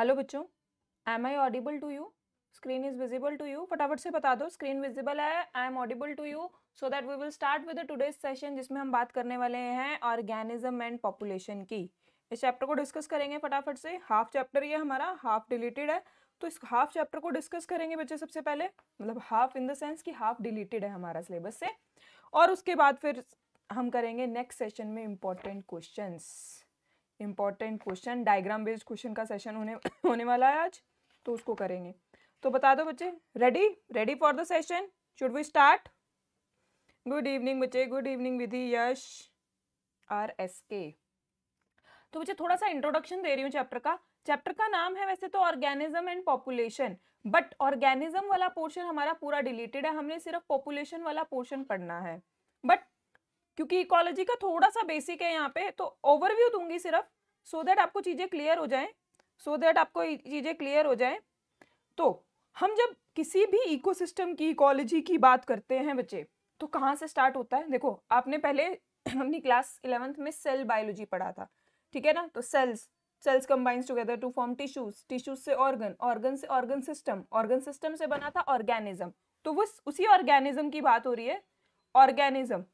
Hello बच्चों am I audible to you screen is visible to you फटाफट से बता दो स्क्रीन विजिबल है I am audible to you so that we will start with today's session जिसमें हम बात करने वाले हैं ऑर्गेनिज्म एंड पॉपुलेशन की इस चैप्टर को डिस्कस करेंगे फटाफट से हाफ चैप्टर ये हमारा हाफ डिलीटेड है तो इस हाफ चैप्टर को डिस्कस करेंगे बच्चे सबसे पहले मतलब हाफ इन द सेंस कि हाफ डिलीटेड है हमारा सिलेबस से और उसके बाद फिर हम करेंगे नेक्स्ट सेशन में important questions important question diagram based question का सेशन होने होने वाला है आज तो उसको करेंगे तो बता दो बच्चे ready ready for the session should we start good evening बच्चे good evening Vidhi Yash R S K तो बच्चे थोड़ा सा इंट्रोडक्शन दे रही हूँ चैप्टर का चैप्टर का नाम है वैसे तो organism and population but organism वाला पोर्शन हमारा पूरा डिलीटेड है हमने सिर्फ पॉपुलेशन वाला पोर्शन पढ़ना है बट क्योंकि इकोलॉजी का थोड़ा सा बेसिक है यहाँ पे तो ओवरव्यू दूंगी सिर्फ सो so देट आपको चीज़ें क्लियर हो जाए सो so देट आपको चीज़ें क्लियर हो जाए तो हम जब किसी भी इकोसिस्टम की इकोलॉजी की बात करते हैं बच्चे तो कहाँ से स्टार्ट होता है देखो आपने पहले अपनी क्लास इलेवेंथ में सेल बायोलॉजी पढ़ा था ठीक है ना तो cells cells combines together to form tissues tissues से ऑर्गन ऑर्गन से ऑर्गन सिस्टम ऑर्गन सिस्टम से बना था ऑर्गेनिज्म तो वो उसी ऑर्गेनिज्म की बात हो रही है ऑर्गेनिज्म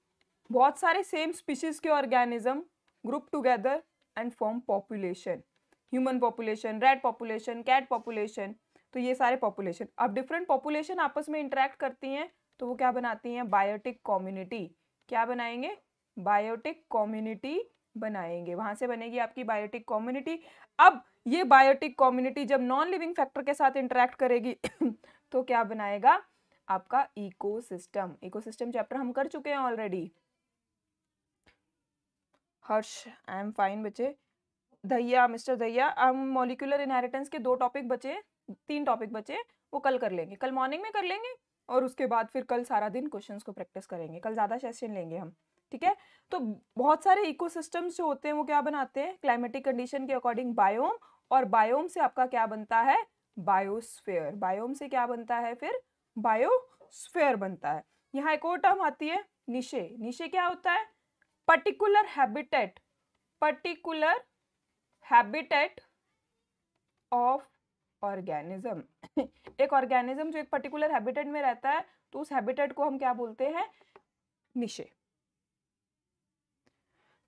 बहुत सारे सेम स्पीशीज के organism group together and form population human population rat population cat population तो ये सारे पॉपुलेशन अब डिफरेंट पॉपुलेशन आपस में इंटरेक्ट करती हैं तो वो क्या बनाती हैं बायोटिक कम्युनिटी क्या बनाएंगे बायोटिक कम्युनिटी बनाएंगे वहां से बनेगी आपकी बायोटिक कम्युनिटी अब ये बायोटिक कम्युनिटी जब नॉन लिविंग फैक्टर के साथ इंटरेक्ट करेगी तो क्या बनाएगा आपका इकोसिस्टम इकोसिस्टम चैप्टर हम कर चुके हैं already Harsh I am fine बच्चे दहिया मिस्टर दहिया हम मोलिकुलर इनहेरिटेंस के दो टॉपिक बचे तीन टॉपिक बचे वो कल कर लेंगे कल मॉर्निंग में कर लेंगे और उसके बाद फिर कल सारा दिन क्वेश्चंस को प्रैक्टिस करेंगे कल ज़्यादा सेशन लेंगे हम ठीक है तो बहुत सारे इकोसिस्टम्स जो होते हैं वो क्या बनाते हैं क्लाइमेटिक कंडीशन के अकॉर्डिंग बायोम और बायोम से आपका क्या बनता है बायोस्फेयर बायोम से क्या बनता है फिर बायोस्फेयर बनता है यहाँ एक और टर्म आती है निशे निशे क्या होता है particular habitat particular habitat of organism एक ऑर्गेनिज्म जो एक पर्टिकुलर हैबिटेट में रहता है तो उस हैबिटेट को हम क्या बोलते हैं निशे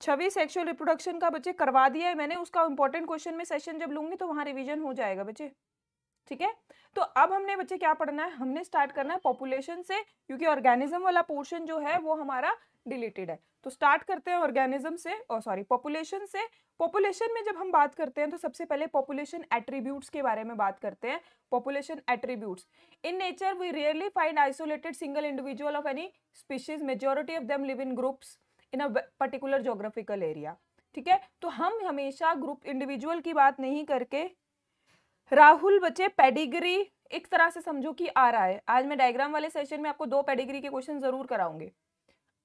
छवि सेक्सुअल रिप्रोडक्शन का बच्चे करवा दिया है मैंने उसका इंपॉर्टेंट क्वेश्चन में सेशन जब लूंगी तो वहां रिवीजन हो जाएगा बच्चे ठीक है तो अब हमने बच्चे क्या पढ़ना है हमने स्टार्ट करना है पॉपुलेशन से क्योंकि ऑर्गेनिज्म वाला पोर्शन जो है वो हमारा डिलीटेड है तो स्टार्ट करते हैं ऑर्गेनिज्म से और सॉरी पॉपुलेशन से पॉपुलेशन में जब हम बात करते हैं तो सबसे पहले पॉपुलेशन एट्रीब्यूट्स के बारे में बात करते हैं population attributes in nature we rarely find isolated single individual of any species majority of them live in groups in a particular geographical area ठीक है तो हम हमेशा ग्रुप इंडिविजुअल की बात नहीं करके राहुल बचे पेडिग्री एक तरह से समझो कि आ रहा है आज मैं डायग्राम वाले सेशन में आपको दो पेडिग्री के क्वेश्चन जरूर कराऊंगी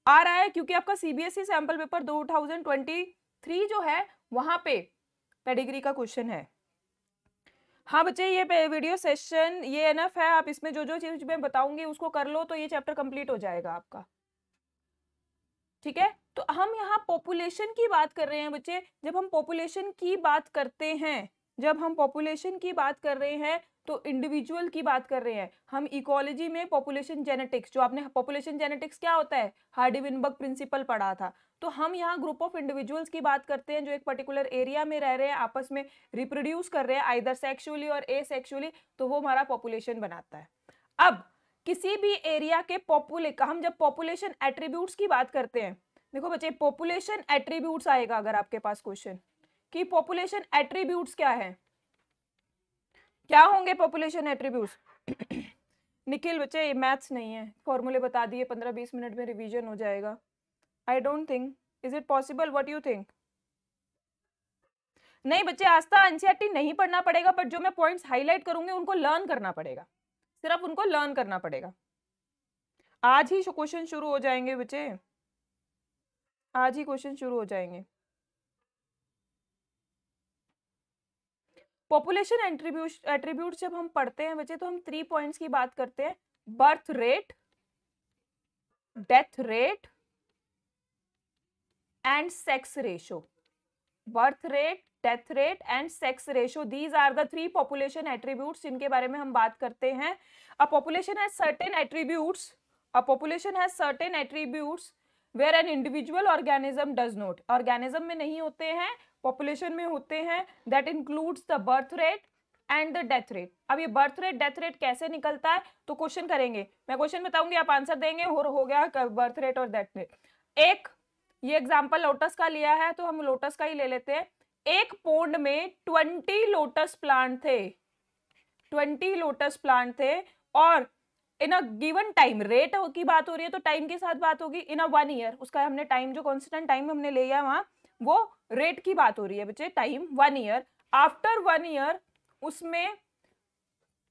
आ रहा है क्योंकि आपका सीबीएसई सैंपल पेपर 2023 जो है वहां पे पेडिग्री का क्वेश्चन है हाँ बच्चे ये वीडियो सेशन ये एनफ है आप इसमें जो जो चीज मैं बताऊंगी उसको कर लो तो ये चैप्टर कंप्लीट हो जाएगा आपका ठीक है तो हम यहाँ पॉपुलेशन की बात कर रहे हैं बच्चे जब हम पॉपुलेशन की बात करते हैं जब हम पॉपुलेशन की बात कर रहे हैं तो इंडिविजुअल की बात कर रहे हैं हम इकोलॉजी में पॉपुलेशन जेनेटिक्स जो आपने पॉपुलेशन जेनेटिक्स क्या होता है हार्डी विनबर्ग प्रिंसिपल पढ़ा था तो हम यहाँ ग्रुप ऑफ इंडिविजुअल्स की बात करते हैं जो एक पर्टिकुलर एरिया में रह रहे हैं आपस में रिप्रोड्यूस कर रहे हैं आइदर सेक्शुअली और ए सेक्शुअली तो वो हमारा पॉपुलेशन बनाता है अब किसी भी एरिया के पॉपुले हम जब पॉपुलेशन एट्रीब्यूट्स की बात करते हैं देखो बच्चे पॉपुलेशन एट्रीब्यूट्स आएगा अगर आपके पास क्वेश्चन कि पॉपुलेशन एट्रीब्यूट्स क्या है क्या होंगे पॉपुलेशन एट्रीब्यूट निखिल बच्चे मैथ्स नहीं है फॉर्मूले बता दिए पंद्रह बीस मिनट में रिवीजन हो जाएगा I don't think is it possible what you think नहीं बच्चे आस्था एनसीआरटी तो नहीं पढ़ना पड़ेगा बट जो मैं पॉइंट्स हाईलाइट करूंगी उनको लर्न करना पड़ेगा सिर्फ उनको लर्न करना पड़ेगा आज ही क्वेश्चन शुरू हो जाएंगे बच्चे आज ही क्वेश्चन शुरू हो जाएंगे पॉपुलेशन एंट्रीब्यूट एट्रीब्यूट जब हम पढ़ते हैं बच्चे तो हम थ्री पॉइंट्स की बात करते हैं birth rate death rate and sex ratio birth rate death rate and sex ratio these are the three population attribute जिनके बारे में हम बात करते हैं a population has certain attributes a population has certain attributes where an individual organism does not organism में नहीं होते हैं पॉपुलेशन में होते हैं that includes the birth rate and the death rate अब ये बर्थ रेट डेथ रेट कैसे निकलता है तो क्वेश्चन करेंगे मैं क्वेश्चन बताऊंगी आप आंसर देंगे और हो गया बर्थ रेट और डेथ रेट एक ये एग्जाम्पल लोटस का लिया है तो हम लोटस का ही ले लेते हैं एक पोन्ड में ट्वेंटी लोटस प्लांट थे ट्वेंटी लोटस प्लांट थे और in a given time rate की बात हो रही है तो टाइम के साथ बात होगी इन अ वन ईयर उसका हमने टाइम जो कॉन्स्टेंट टाइम हमने ले लिया वहां वो रेट की बात हो रही है बच्चे time one year after one year उसमें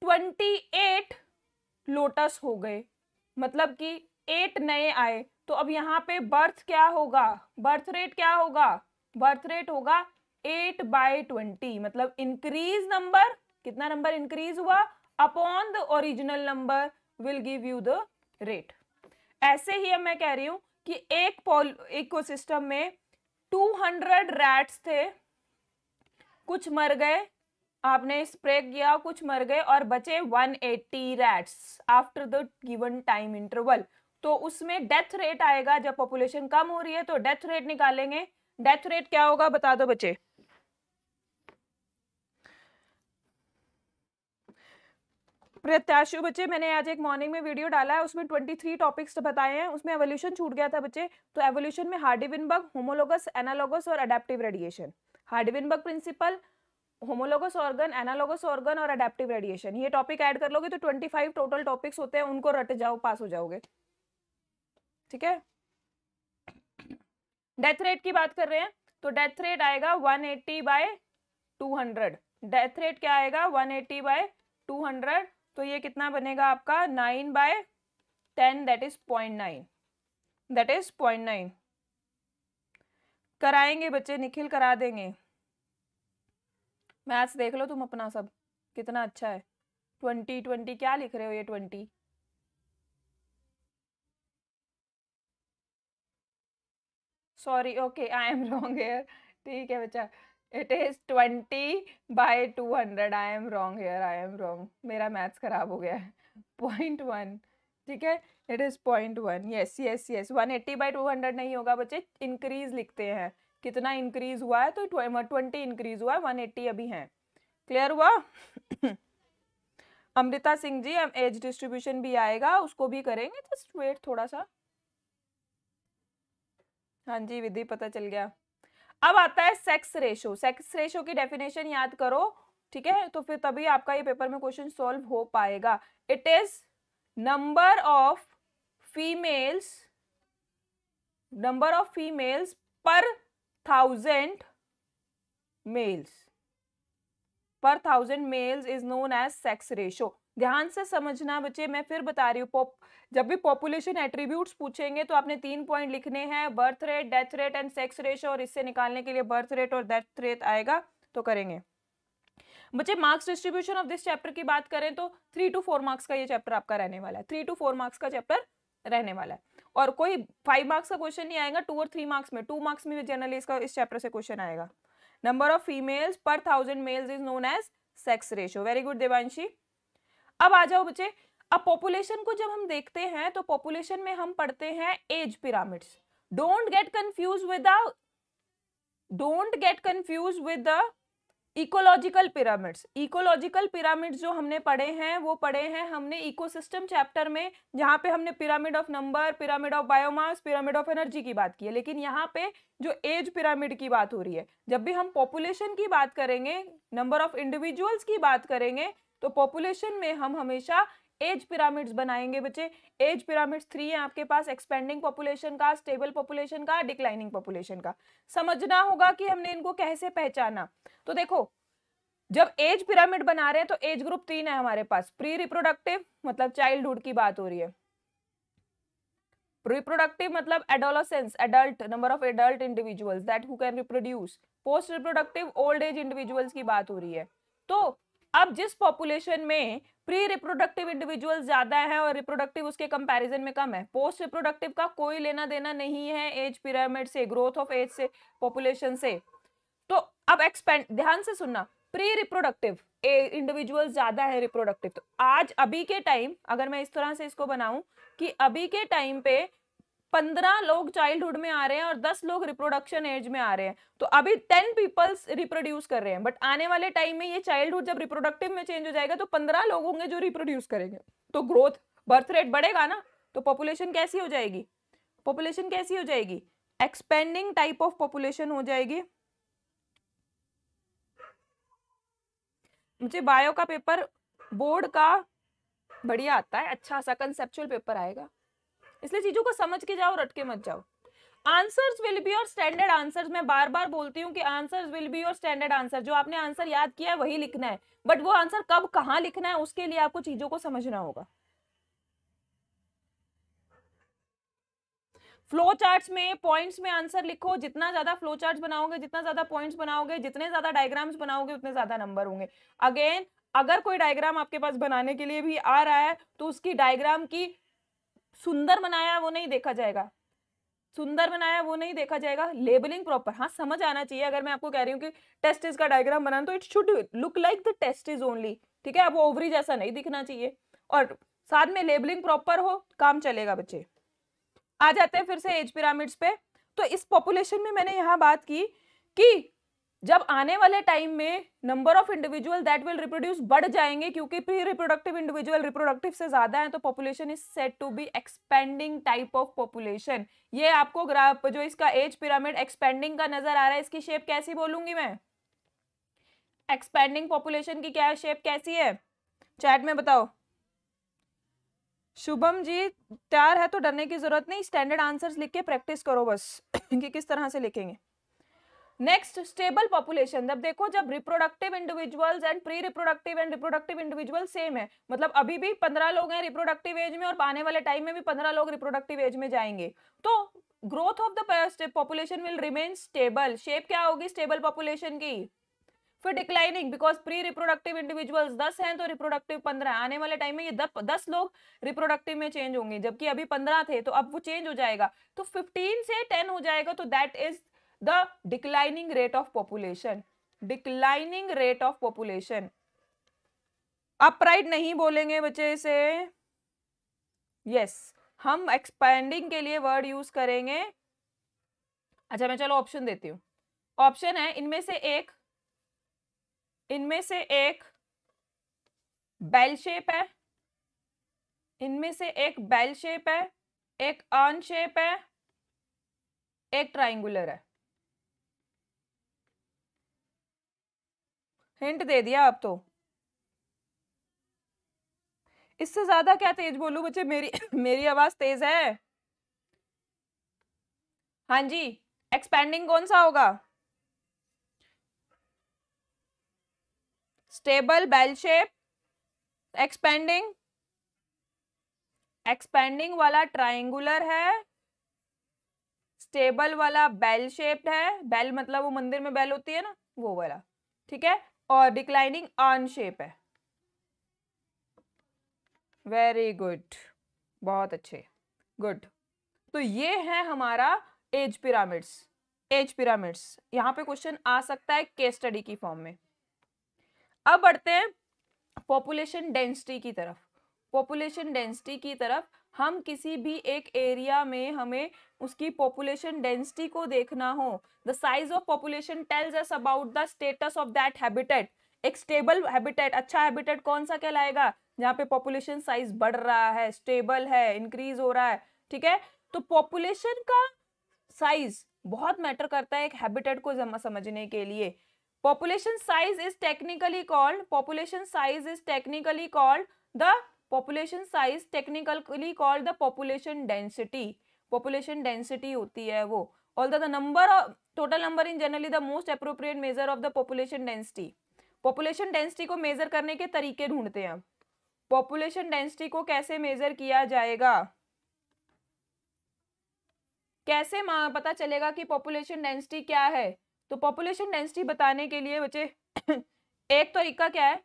ट्वेंटी एट लोटस हो गए मतलब कि एट नए आए तो अब यहाँ पे बर्थ क्या होगा बर्थ रेट क्या होगा बर्थ रेट होगा एट बाय ट्वेंटी मतलब इंक्रीज नंबर कितना नंबर इंक्रीज हुआ upon the original number will give you the rate ऐसे ही अब मैं कह रही हूँ कि एक पॉल इकोसिस्टम में 200 रैट्स थे कुछ मर गए आपने स्प्रे किया कुछ मर गए और बचे 180 rats after the given time interval तो उसमें डेथ रेट आएगा जब पॉपुलेशन कम हो रही है तो डेथ रेट निकालेंगे डेथ रेट क्या होगा बता दो बच्चे प्रत्याशी बच्चे मैंने आज एक मॉर्निंग में वीडियो डाला है उसमें 23 टॉपिक्स बताए हैं उसमें एवोल्यूशन छूट गया था बच्चे तो एवोल्यूशन में हार्डिविनबर्ग होमोलोगस एनालोगस और adaptive radiation Hardy Weinberg principle homologous organ analogous organ और अडेप्टिव रेडिएशन ये टॉपिक ऐड कर लोगे तो 25 टोटल टॉपिक्स होते हैं उनको रट जाओ पास हो जाओगे ठीक है डेथ रेट की बात कर रहे हैं तो डेथ रेट आएगा one eighty by two death rate क्या आएगा one eighty by two hundred तो ये कितना बनेगा आपका nine by ten that is point nine that is point nine कराएंगे बच्चे निखिल करा देंगे मैथ्स देख लो तुम अपना सब कितना अच्छा है ट्वेंटी ट्वेंटी क्या लिख रहे हो ये twenty sorry okay I am wrong here ठीक है बच्चा it is twenty by two hundred I am wrong here I am wrong मेरा मैथ्स ख़राब हो गया है पॉइंट वन ठीक है it is point one yes yes yes one eighty by two hundred नहीं होगा बच्चे इंक्रीज़ लिखते हैं कितना इंक्रीज़ हुआ है तो ट्वेंटी इंक्रीज़ हुआ है वन एट्टी अभी है क्लियर हुआ अमृता सिंह जी एज डिस्ट्रीब्यूशन भी आएगा उसको भी करेंगे जस्ट वेट थोड़ा सा हाँ जी विधि पता चल गया अब आता है सेक्स रेशो सेक्स रेशो की डेफिनेशन याद करो ठीक है तो फिर तभी आपका ये पेपर में क्वेश्चन सॉल्व हो पाएगा it is number of females number of females per thousand males per thousand males is known as sex ratio ध्यान से समझना बच्चे मैं फिर बता रही हूँ जब भी पॉपुलेशन एट्रीब्यूट्स पूछेंगे तो आपने तीन पॉइंट लिखने हैं birth rate death rate and sex ratio और इससे निकालने के लिए बर्थ रेट और डेथ रेट आएगा तो करेंगे बच्चे marks distribution of this chapter की बात करें तो थ्री टू फोर मार्क्स का ये चैप्टर आपका रहने वाला है थ्री टू फोर मार्क्स का चैप्टर रहने वाला है और कोई फाइव मार्क्स का क्वेश्चन नहीं आएगा टू और थ्री मार्क्स में टू मार्क्स में जनरली इसका इस चैप्टर से क्वेश्चन आएगा number of females per thousand males is known as sex ratio very good Devanshi अब आ जाओ बच्चे अब पॉपुलेशन को जब हम देखते हैं तो पॉपुलेशन में हम पढ़ते हैं age pyramids don't get confuse with the don't get confuse with the ecological pyramids ecological pyramids जो हमने पढ़े हैं वो पढ़े हैं हमने इकोसिस्टम चैप्टर में जहाँ पे हमने pyramid of number pyramid of biomass pyramid of energy की बात की है लेकिन यहाँ पे जो एज पिरामिड की बात हो रही है जब भी हम पॉपुलेशन की बात करेंगे नंबर ऑफ इंडिविजुअल्स की बात करेंगे तो पॉपुलेशन में हम हमेशा एज पिरामिड्स बनाएंगे बच्चे एज पिरामिड्स थ्री है आपके पास एक्सपेंडिंग पॉपुलेशन का स्टेबल पॉपुलेशन का डिक्लाइनिंग पॉपुलेशन का समझना होगा कि हमने इनको कैसे पहचाना तो देखो जब एज पिरामिड बना रहे हैं तो एज ग्रुप तीन है हमारे पास प्री रिप्रोडक्टिव मतलब चाइल्डहुड की बात हो रही है रिप्रोडक्टिव मतलब adolescence adult number of adult individuals that who can reproduce post reproductive old age individuals की बात हो रही है तो अब जिस पॉपुलेशन में प्री रिप्रोडक्टिव इंडिविजुअल ज्यादा है और रिप्रोडक्टिव उसके कंपैरिजन में कम है पोस्ट रिप्रोडक्टिव का कोई लेना देना नहीं है एज पिरामिड से ग्रोथ ऑफ एज से पॉपुलेशन से तो अब एक्सपेंड ध्यान से सुनना प्री रिप्रोडक्टिव इंडिविजुअल ज्यादा है रिप्रोडक्टिव तो आज अभी के टाइम अगर मैं इस तरह से इसको बनाऊं कि अभी के टाइम पे पंद्रह लोग चाइल्डहुड में आ रहे हैं और दस लोग रिप्रोडक्शन एज में आ रहे हैं तो अभी टेन पीपल्स रिप्रोड्यूस कर रहे हैं बट आने वाले टाइम में ये चाइल्डहुड जब रिप्रोडक्टिव में चेंज हो जाएगा तो पंद्रह लोग होंगे जो रिप्रोड्यूस करेंगे तो ग्रोथ बर्थ रेट बढ़ेगा ना तो पॉपुलेशन कैसी हो जाएगी पॉपुलेशन कैसी हो जाएगी एक्सपेंडिंग टाइप ऑफ पॉपुलेशन हो जाएगी मुझे बायो का पेपर बोर्ड का बढ़िया आता है अच्छा सा कंसेप्चुअल पेपर आएगा इसलिए चीजों को समझ के जाओ रटके मत जाओ आंसर्स विल बी और स्टैंडर्ड आंसर्स मैं बार बार बोलती हूँ कि आंसर्स विल बी और स्टैंडर्ड आंसर जो आपने आंसर याद किया है वही लिखना है बट वो आंसर कब कहाँ लिखना है उसके लिए आपको चीजों को समझना होगा फ्लो चार्ट्स में पॉइंट्स में आंसर लिखो जितना ज्यादा फ्लो चार्ट बनाओगे जितना ज्यादा पॉइंट्स बनाओगे जितने ज्यादा डायग्राम्स बनाओगे उतने ज्यादा नंबर होंगे अगेन अगर कोई डायग्राम आपके पास बनाने के लिए भी आ रहा है तो उसकी डायग्राम की सुंदर बनाया वो नहीं देखा जाएगा सुंदर बनाया वो नहीं देखा जाएगा लेबलिंग प्रॉपर हाँ समझ आना चाहिए अगर मैं आपको कह रही हूँ कि टेस्टिस का डायग्राम बनाना तो it should look like the testis only ठीक है अब ओवरी जैसा नहीं दिखना चाहिए और साथ में लेबलिंग प्रॉपर हो काम चलेगा बच्चे आ जाते हैं फिर से एज पिरामिड्स पे तो इस पॉपुलेशन में मैंने यहाँ बात की कि जब आने वाले टाइम में number of individual that will reproduce बढ़ जाएंगे क्योंकि प्री रिप्रोडक्टिव इंडिविजुअल रिप्रोडक्टिव से ज्यादा है तो population is set to be expanding type of population ये आपको ग्राफ जो इसका एज पिरामिड एक्सपेंडिंग का नजर आ रहा है इसकी शेप कैसी बोलूंगी मैं एक्सपेंडिंग पॉपुलेशन की क्या शेप कैसी है चैट में बताओ शुभम जी तैयार है तो डरने की जरूरत नहीं स्टैंडर्ड आंसर्स लिख के प्रैक्टिस करो बस कि किस तरह से लिखेंगे नेक्स्ट स्टेबल पॉपुलेशन जब देखो जब reproductive individuals and pre reproductive and reproductive individual same है मतलब अभी भी पंद्रह लोग हैं रिप्रोडक्टिव एज में और आने वाले टाइम में भी पंद्रह लोग रिप्रोडक्टिव एज में जाएंगे तो growth of the population will remain stable shape क्या होगी स्टेबल पॉपुलेशन की फिर declining because pre reproductive individuals दस हैं तो रिप्रोडक्टिव पंद्रह आने वाले टाइम में ये दस, दस लोग रिप्रोडक्टिव में चेंज होंगे जबकि अभी पंद्रह थे तो अब वो चेंज हो जाएगा तो फिफ्टीन से टेन हो जाएगा तो that is the declining rate of population declining rate of population upright नहीं बोलेंगे बच्चे इसे यस yes, हम एक्सपेंडिंग के लिए वर्ड यूज करेंगे अच्छा मैं चलो ऑप्शन देती हूँ ऑप्शन है इनमें से एक इनमें से एक बेल शेप है इनमें से एक बेल शेप है एक आन शेप है एक ट्राइंगुलर है हिंट दे दिया आप तो इससे ज्यादा क्या तेज बोलू बच्चे मेरी मेरी आवाज तेज है हाँ जी एक्सपेंडिंग कौन सा होगा stable bell shape expanding expanding वाला ट्राइंगुलर है स्टेबल वाला बेल शेप्ड है बेल मतलब वो मंदिर में बेल होती है ना वो वाला ठीक है और डिक्लाइनिंग आन शेप है वेरी गुड बहुत अच्छे गुड तो ये है हमारा एज पिरामिड्स एज पिरामिड्स यहाँ पे क्वेश्चन आ सकता है केस स्टडी की फॉर्म में अब बढ़ते हैं पॉपुलेशन डेंसिटी की तरफ पॉपुलेशन डेंसिटी की तरफ हम किसी भी एक एरिया में हमें उसकी पॉपुलेशन डेंसिटी को देखना हो the size of population tells us about the status of that habitat एक स्टेबल हैबिटेट अच्छा हैबिटेट कौन सा कहलाएगा जहाँ पे पॉपुलेशन साइज बढ़ रहा है स्टेबल है इंक्रीज हो रहा है ठीक है तो पॉपुलेशन का साइज बहुत मैटर करता है एक हैबिटेट को समझने के लिए population size is technically called population size is technically called the population size technically called the population density population density होती है वो all the number total number in generally the most appropriate measure of the population density population density को measure करने के तरीके ढूंढते हैं population density को कैसे मेजर किया जाएगा कैसे पता चलेगा कि पॉपुलेशन डेंसिटी क्या है तो पॉपुलेशन डेंसिटी बताने के लिए बच्चे एक तरीका क्या है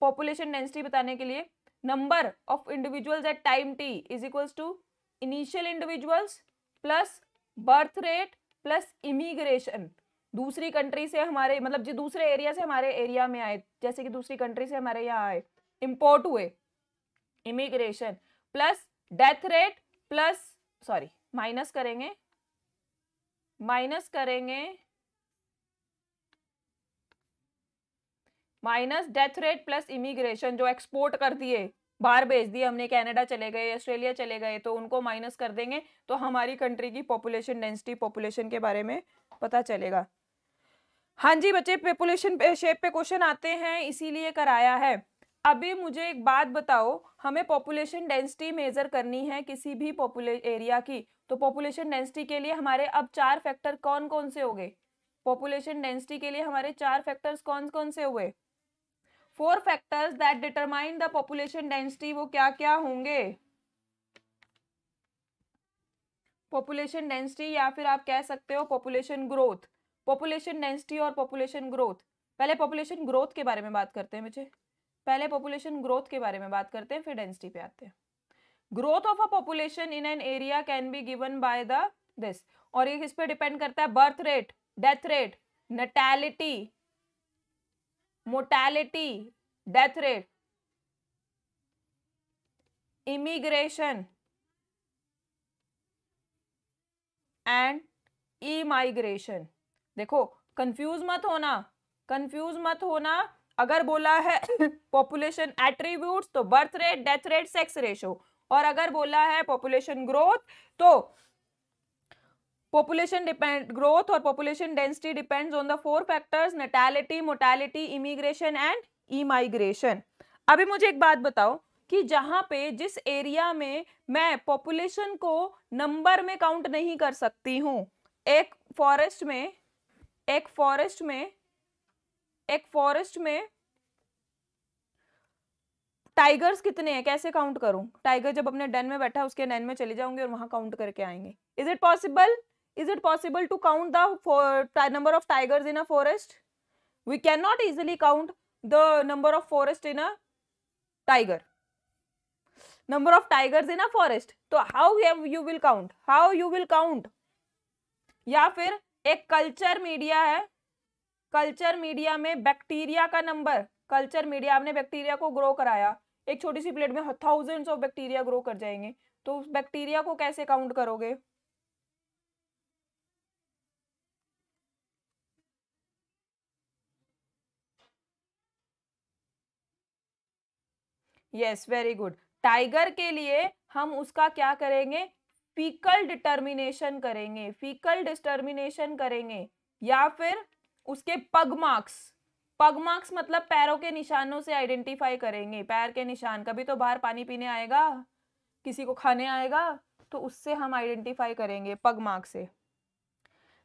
पॉपुलेशन डेंसिटी बताने के लिए number of individuals at time T is equals to initial individuals plus birth rate plus immigration दूसरी कंट्री से हमारे मतलब जो दूसरे एरिया से हमारे एरिया में आए जैसे कि दूसरी कंट्री से हमारे यहाँ आए इम्पोर्ट हुए immigration plus death rate plus sorry minus करेंगे माइनस करेंगे minus death rate plus immigration जो एक्सपोर्ट कर दिए बाहर भेज दिए हमने कनाडा चले गए ऑस्ट्रेलिया चले गए तो उनको माइनस कर देंगे तो हमारी कंट्री की पॉपुलेशन डेंसिटी पॉपुलेशन के बारे में पता चलेगा हाँ जी बच्चे पॉपुलेशन शेप पे क्वेश्चन आते हैं इसीलिए कराया है अभी मुझे एक बात बताओ हमें पॉपुलेशन डेंसिटी मेजर करनी है किसी भी पॉपुले एरिया की तो पॉपुलेशन डेंसिटी के लिए हमारे अब चार फैक्टर कौन कौन से हो गए पॉपुलेशन डेंसिटी के लिए हमारे चार फैक्टर्स कौन कौन से हुए four factors that determine the population density वो क्या क्या होंगे पॉपुलेशन डेंसिटी या फिर आप कह सकते हो पॉपुलेशन ग्रोथ पॉपुलेशन डेंसिटी और पॉपुलेशन ग्रोथ पहले पॉपुलेशन ग्रोथ के बारे में बात करते हैं मुझे पहले पॉपुलेशन ग्रोथ के बारे में बात करते हैं फिर डेंसिटी पे आते हैं growth of a population in an area can be given by the this और ये किस पे डिपेंड करता है birth rate death rate natality mortality death rate immigration and emigration देखो कंफ्यूज मत होना कंफ्यूज मत होना अगर बोला है पॉपुलेशन एट्रीब्यूट्स तो birth rate death rate sex ratio और अगर बोला है पॉपुलेशन ग्रोथ तो डिपेंड ग्रोथ और population density depends on the four factors factors mortality immigration and emigration अभी मुझे एक बात बताओ कि जहाँ पे जिस एरिया में मैं पॉपुलेशन को नंबर में काउंट नहीं कर सकती हूँ एक फॉरेस्ट में एक फॉरेस्ट में एक फॉरेस्ट में टाइगर्स कितने हैं कैसे काउंट करूं टाइगर जब अपने डन में बैठा उसके नैन में चले जाऊंगे और वहां काउंट करके आएंगे is it possible is it possible to count the of tigers in a forest we can not easily count the number of forest in a tiger number of tigers in a forest तो how you will count how you will count या फिर एक culture media है culture media में bacteria का number culture media आपने bacteria को grow कराया एक छोटी सी प्लेट में थाउजेंड्स ऑफ बैक्टीरिया ग्रो कर जाएंगे तो उस बैक्टीरिया को कैसे काउंट करोगे यस वेरी गुड टाइगर के लिए हम उसका क्या करेंगे फीकल डिटर्मिनेशन करेंगे फीकल डिटर्मिनेशन करेंगे या फिर उसके पग मार्क्स पग मार्क्स मतलब पैरों के निशानों से आइडेंटिफाई करेंगे पैर के निशान कभी तो बाहर पानी पीने आएगा किसी को खाने आएगा तो उससे हम आइडेंटिफाई करेंगे पग मार्क से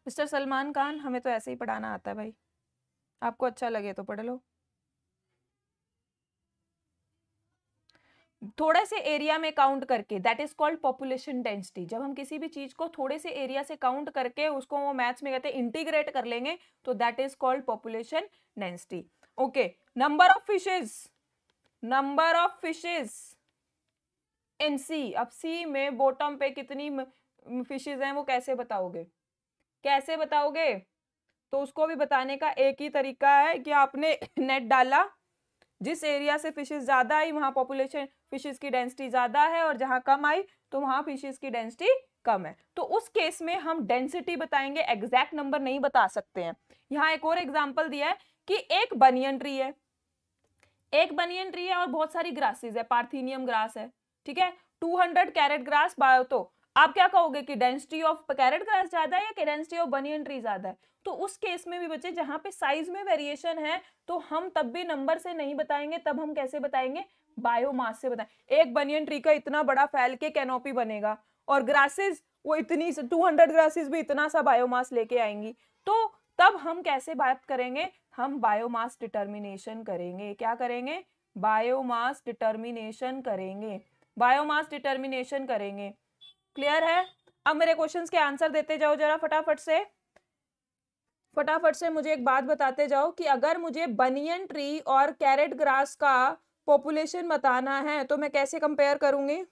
मिस्टर सलमान खान हमें तो ऐसे ही पढ़ाना आता है भाई आपको अच्छा लगे तो पढ़ लो थोड़े से एरिया में काउंट करके that is called population density जब हम किसी भी चीज को थोड़े से एरिया से काउंट करके उसको वो मैथ्स में कहते हैं इंटीग्रेट कर लेंगे तो that is called population density okay number of fishes number of fishes in sea अब सी में बॉटम पे कितनी फिशेज हैं वो कैसे बताओगे कैसे बताओगे तो उसको भी बताने का एक ही तरीका है कि आपने नेट डाला जिस एरिया से फिशेज ज्यादा आई वहां पॉपुलेशन फिशेज की डेंसिटी ज़्यादा है और जहां कम आई तो वहां फिशेज की डेंसिटी कम है तो उस केस में हम डेंसिटी बताएंगे एग्जैक्ट नंबर नहीं बता सकते हैं यहाँ एक और एग्जाम्पल दिया है कि एक बनियन ट्री है एक बनियन ट्री है और बहुत सारी ग्रासेस है पार्थीनियम ग्रास है ठीक है 200 कैरेट ग्रास तो आप क्या कहोगे कि डेंसिटी ऑफ कैरेट ग्रास ज्यादा है या डेंसिटी ऑफ बनियन ट्री ज्यादा है तो उस केस में भी बच्चे जहां पे साइज में वेरिएशन है तो हम तब भी नंबर से नहीं बताएंगे तब हम कैसे बताएंगे बायोमास से बताएं एक बनियन ट्री का इतना बड़ा फैल के कैनोपी बनेगा और ग्रासेस वो इतनी टू हंड्रेड ग्रासेस भी इतना सा बायोमास लेके आएंगी तो तब हम कैसे बात करेंगे हम बायोमास डिटर्मिनेशन करेंगे क्या करेंगे बायोमास डिटर्मिनेशन करेंगे बायोमास डिटर्मिनेशन करेंगे क्लियर है अब मेरे क्वेश्चंस के आंसर देते जाओ जरा फटाफट से फटाफट से मुझे एक बात बताते जाओ कि अगर मुझे बनियन ट्री और कैरेट ग्रास का पॉपुलेशन बताना है तो मैं कैसे कंपेयर करूंगी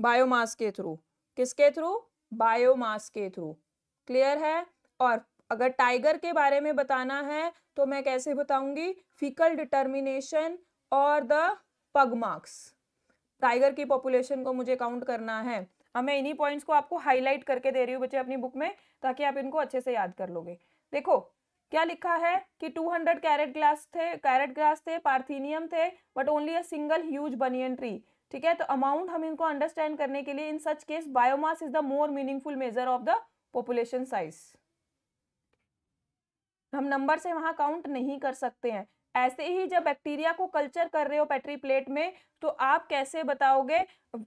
बायोमास के थ्रू किसके थ्रू बायोमास के थ्रू क्लियर है और अगर टाइगर के बारे में बताना है तो मैं कैसे बताऊंगी फिकल डिटर्मिनेशन और द पग मार्क्स टाइगर की पॉपुलेशन को मुझे काउंट करना है अब मैं इन्हीं पॉइंट्स को आपको हाईलाइट करके दे रही हूँ बच्चे अपनी बुक में ताकि आप इनको अच्छे से याद कर लोगे देखो क्या लिखा है कि 200 हंड्रेड कैरेट ग्लास थे कैरेट ग्लास थे पार्थीनियम थे but only a single huge banyan tree ठीक है तो अमाउंट हम इनको अंडरस्टैंड करने के लिए in such case biomass is the more meaningful measure of the population size हम नंबर से वहां काउंट नहीं कर सकते हैं ऐसे ही जब बैक्टीरिया को कल्चर कर रहे हो पेट्री प्लेट में तो आप कैसे बताओगे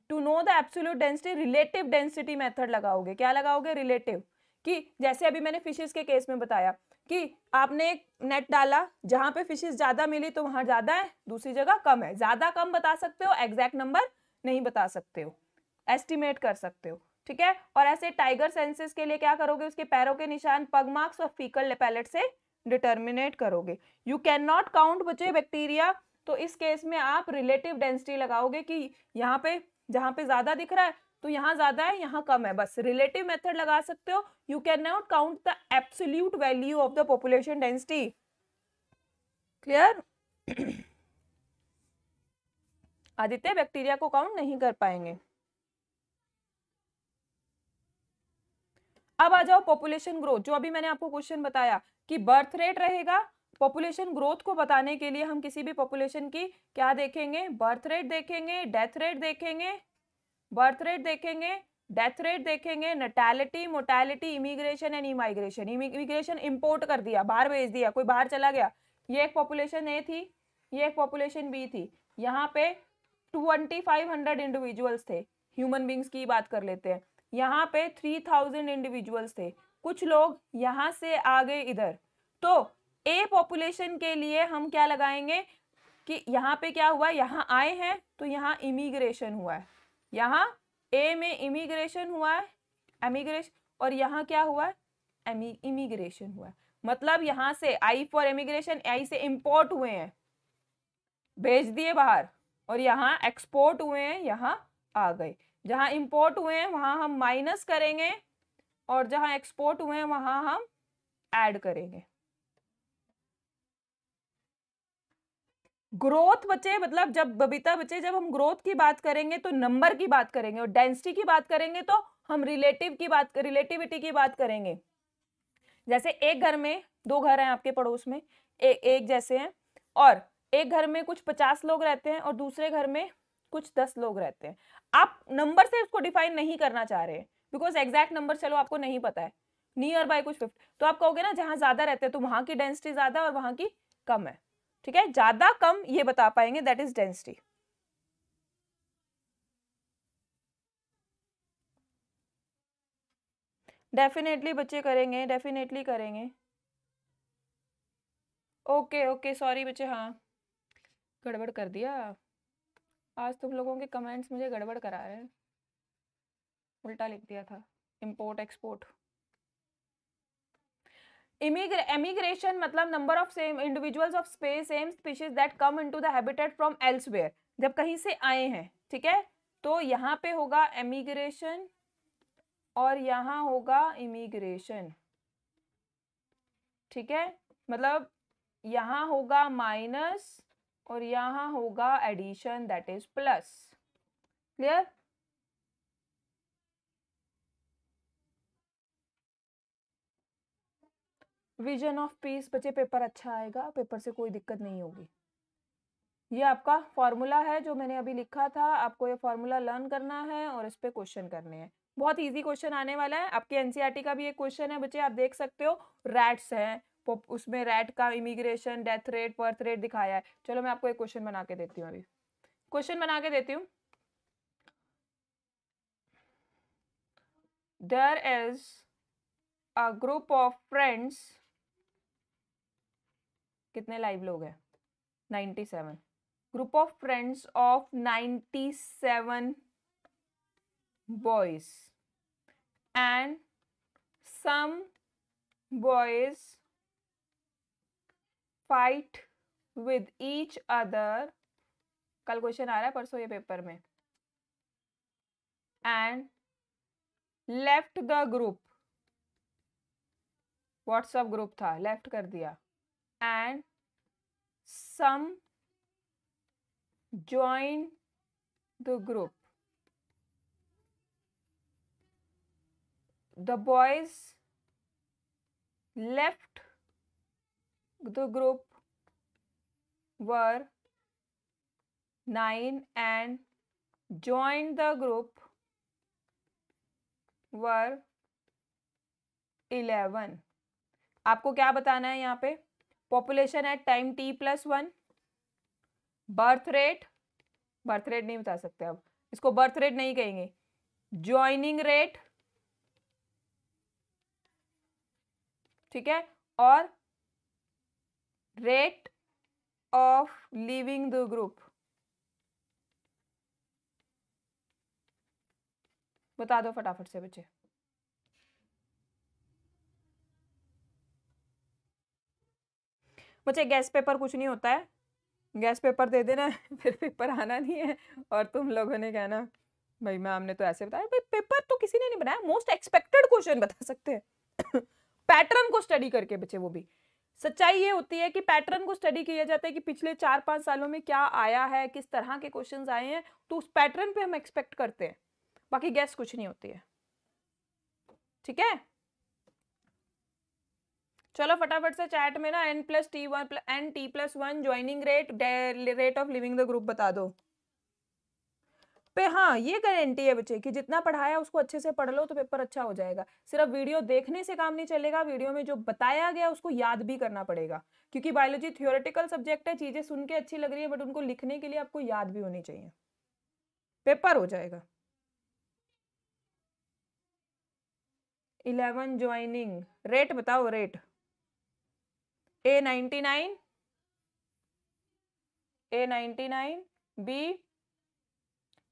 to know the absolute density relative density method लगाओगे क्या लगाओगे रिलेटिव कि जैसे अभी मैंने फिशेस के केस में बताया कि आपने एक नेट डाला जहां पे फिशेस ज़्यादा मिली तो वहां ज़्यादा है दूसरी जगह कम है ज़्यादा कम बता सकते हो एग्जैक्ट नंबर नहीं बता सकते हो एस्टिमेट कर सकते हो ठीक है और ऐसे टाइगर सेंसेस के लिए क्या करोगे उसके पैरों के निशान पग मार्क्स और फीकल पैलेट से डिटर्मिनेट करोगे यू कैन नॉट काउंट बचे बैक्टीरिया तो इस केस में आप रिलेटिव डेंसिटी लगाओगे कि यहाँ पे जहाँ पे ज़्यादा दिख रहा है तो यहाँ ज्यादा है यहाँ कम है बस रिलेटिव मेथड लगा सकते हो you can not count the absolute value of the population density clear Aditya bacteria को काउंट नहीं कर पाएंगे अब आ जाओ पॉपुलेशन ग्रोथ जो अभी मैंने आपको क्वेश्चन बताया कि बर्थ रेट रहेगा पॉपुलेशन ग्रोथ को बताने के लिए हम किसी भी पॉपुलेशन की क्या देखेंगे बर्थ रेट देखेंगे डेथ रेट देखेंगे बर्थ रेट देखेंगे डेथ रेट देखेंगे natality mortality immigration and emigration immigration import कर दिया बाहर भेज दिया कोई बाहर चला गया ये एक पॉपुलेशन ए थी ये एक पॉपुलेशन बी थी यहाँ पे ट्वेंटी फाइव हंड्रेड इंडिविजुअल्स थे ह्यूमन बींग्स की बात कर लेते हैं यहाँ पे थ्री थाउजेंड इंडिविजुअल्स थे कुछ लोग यहाँ से आ गए इधर तो ए पॉपुलेशन के लिए हम क्या लगाएंगे कि यहाँ पे क्या हुआ यहाँ आए हैं तो यहाँ इमिग्रेशन हुआ है यहाँ ए में इमिग्रेशन हुआ है एमिग्रेशन और यहाँ क्या हुआ है इमिग्रेशन हुआ है मतलब यहाँ से आई फॉर इमिग्रेशन आई से इम्पोर्ट हुए हैं भेज दिए बाहर और यहाँ एक्सपोर्ट हुए हैं यहाँ आ गए जहाँ इम्पोर्ट हुए हैं वहाँ हम माइनस करेंगे और जहाँ एक्सपोर्ट हुए हैं वहाँ हम ऐड करेंगे ग्रोथ बच्चे मतलब जब बबीता बच्चे जब हम ग्रोथ की बात करेंगे तो नंबर की बात करेंगे और डेंसिटी की बात करेंगे तो हम रिलेटिव की बात रिलेटिविटी की बात करेंगे जैसे एक घर में दो घर हैं आपके पड़ोस में ए, एक जैसे हैं और एक घर में कुछ पचास लोग रहते हैं और दूसरे घर में कुछ दस लोग रहते हैं आप नंबर से उसको डिफाइन नहीं करना चाह रहे बिकॉज एग्जैक्ट नंबर चलो आपको नहीं पता है नियर बाय कुछ फिफ्ट तो आप कहोगे ना जहाँ ज़्यादा रहते हैं तो वहाँ की डेंसिटी ज़्यादा और वहाँ की कम है ठीक है ज्यादा कम ये बता पाएंगे दैट इज डेंसिटी डेफिनेटली बच्चे करेंगे डेफिनेटली करेंगे ओके ओके सॉरी बच्चे हाँ गड़बड़ कर दिया आज तुम लोगों के कमेंट्स मुझे गड़बड़ करा रहे हैं उल्टा लिख दिया था इम्पोर्ट एक्सपोर्ट इमिग्रेशन मतलब number of same individuals of space same species that come into the habitat from elsewhere जब कहीं से आए हैं ठीक है तो यहाँ पे होगा एमिग्रेशन और यहाँ होगा इमिग्रेशन ठीक है मतलब यहाँ होगा माइनस और यहाँ होगा addition that is plus clear vision of peace बच्चे पेपर अच्छा आएगा पेपर से कोई दिक्कत नहीं होगी ये आपका फॉर्मूला है जो मैंने अभी लिखा था आपको ये फॉर्मूला लर्न करना है और इस पर क्वेश्चन करने हैं बहुत इजी क्वेश्चन आने वाला है आपके एनसीईआरटी e का भी एक क्वेश्चन है बच्चे आप देख सकते हो रैट्स हैं उसमें रैट का immigration death rate birth rate दिखाया है चलो मैं आपको एक क्वेश्चन बना के देती हूँ अभी क्वेश्चन बना के देती हूँ there is a group of friends कितने लाइव लोग हैं ninety seven group of friends of ninety seven boys and some boys fight with each other कल क्वेश्चन आ रहा है परसों ये पेपर में and left the group WhatsApp group था लेफ्ट कर दिया and some join the group. The boys left the group were 9 and joined the group were 11 आपको क्या बताना है यहाँ पे population at time T plus one birth rate birth rate नहीं बता सकते अब इसको बर्थ रेट नहीं कहेंगे ज्वाइनिंग रेट ठीक है और rate of leaving the group बता दो फटाफट से बच्चे बच्चे गैस पेपर कुछ नहीं होता है गैस पेपर दे देना फिर पेपर आना नहीं है और तुम लोगों ने कहना भाई मैम ने तो ऐसे बताया भाई पेपर तो किसी ने नहीं बनाया मोस्ट एक्सपेक्टेड क्वेश्चन बता सकते हैं पैटर्न को स्टडी करके बच्चे वो भी सच्चाई ये होती है कि पैटर्न को स्टडी किया जाता है कि पिछले चार पाँच सालों में क्या आया है किस तरह के क्वेश्चन आए हैं तो उस पैटर्न पर हम एक्सपेक्ट करते हैं बाकी गैस कुछ नहीं होती है ठीक है चलो फटाफट से चैट में ना N plus T one N T plus one joining rate rate of leaving the group बता दो पे हाँ ये गारंटी है बच्चे कि जितना पढ़ाया उसको अच्छे से पढ़ लो तो पेपर अच्छा हो जाएगा सिर्फ वीडियो देखने से काम नहीं चलेगा वीडियो में जो बताया गया उसको याद भी करना पड़ेगा क्योंकि बायोलॉजी थियोरेटिकल सब्जेक्ट है चीज़ें सुन के अच्छी लग रही है बट उनको लिखने के लिए आपको याद भी होनी चाहिए पेपर हो जाएगा इलेवन ज्वाइनिंग रेट बताओ rate A ninety nine A ninety nine B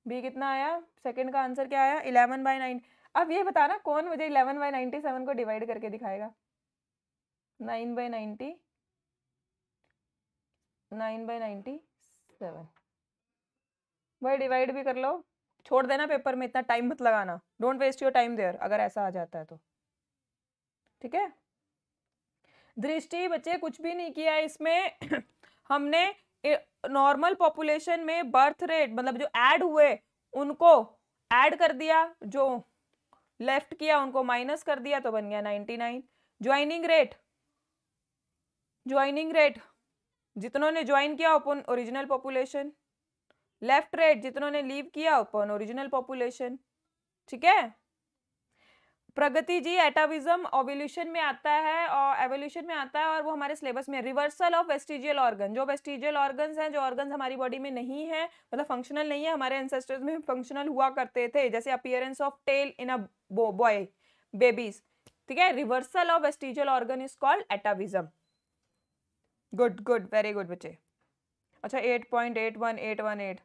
B कितना आया सेकंड का आंसर क्या आया इलेवन बाई नाइन अब ये बताना कौन मुझे इलेवन बाई नाइन्टी सेवन को डिवाइड करके दिखाएगा nine by ninety nine by ninety seven भाई डिवाइड भी कर लो छोड़ देना पेपर में इतना टाइम मत लगाना don't waste your time there अगर ऐसा आ जाता है तो ठीक है दृष्टि बच्चे कुछ भी नहीं किया इसमें हमने नॉर्मल पॉपुलेशन में बर्थ रेट मतलब जो ऐड हुए उनको ऐड कर दिया जो लेफ्ट किया उनको माइनस कर दिया तो बन गया ninety nine joining rate joining rate जितनों ने ज्वाइन किया अपन ओरिजिनल पॉपुलेशन लेफ्ट रेट जितनों ने लीव किया अपन ओरिजिनल पॉपुलेशन ठीक है प्रगति जी एटाविज्म ओवल्यूशन में आता है और एवोल्यूशन में आता है और वो हमारे सिलेबस में रिवर्सल ऑफ वेस्टिजियल ऑर्गन जो वेस्टिजियल ऑर्गन्स हैं जो ऑर्गन्स हमारी बॉडी में नहीं है मतलब फंक्शनल नहीं है हमारे एंसेस्टर्स में फंक्शनल हुआ करते थे जैसे appearance of tail in a boy babies ठीक है reversal of vestigial organ is called atavism good good very good बच्चे अच्छा eight point eight one eight one eight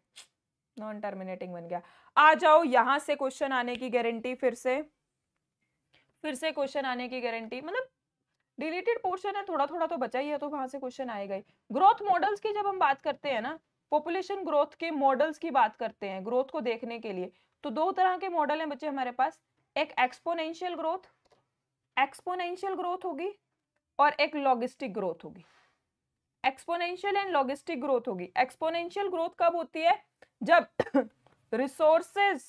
non terminating बन गया आ जाओ यहाँ से क्वेश्चन आने की गारंटी फिर से फिर से क्वेश्चन आने की गारंटी मतलब डिलीटेड पोर्शन है थोड़ा थोड़ा तो बचा ही है तो वहां से क्वेश्चन आएगा ही ग्रोथ मॉडल्स की जब हम बात करते हैं ना पॉपुलेशन ग्रोथ के मॉडल्स की बात करते हैं ग्रोथ को देखने के लिए तो दो तरह के मॉडल हैं बच्चे हमारे पास एक एक्सपोनेंशियल ग्रोथ एक्सपोनेंशियल ग्रोथ होगी और एक लॉगिस्टिक ग्रोथ होगी एक्सपोनेंशियल एंड लॉगिस्टिक ग्रोथ होगी एक्सपोनेंशियल ग्रोथ कब होती है जब रिसोर्सेज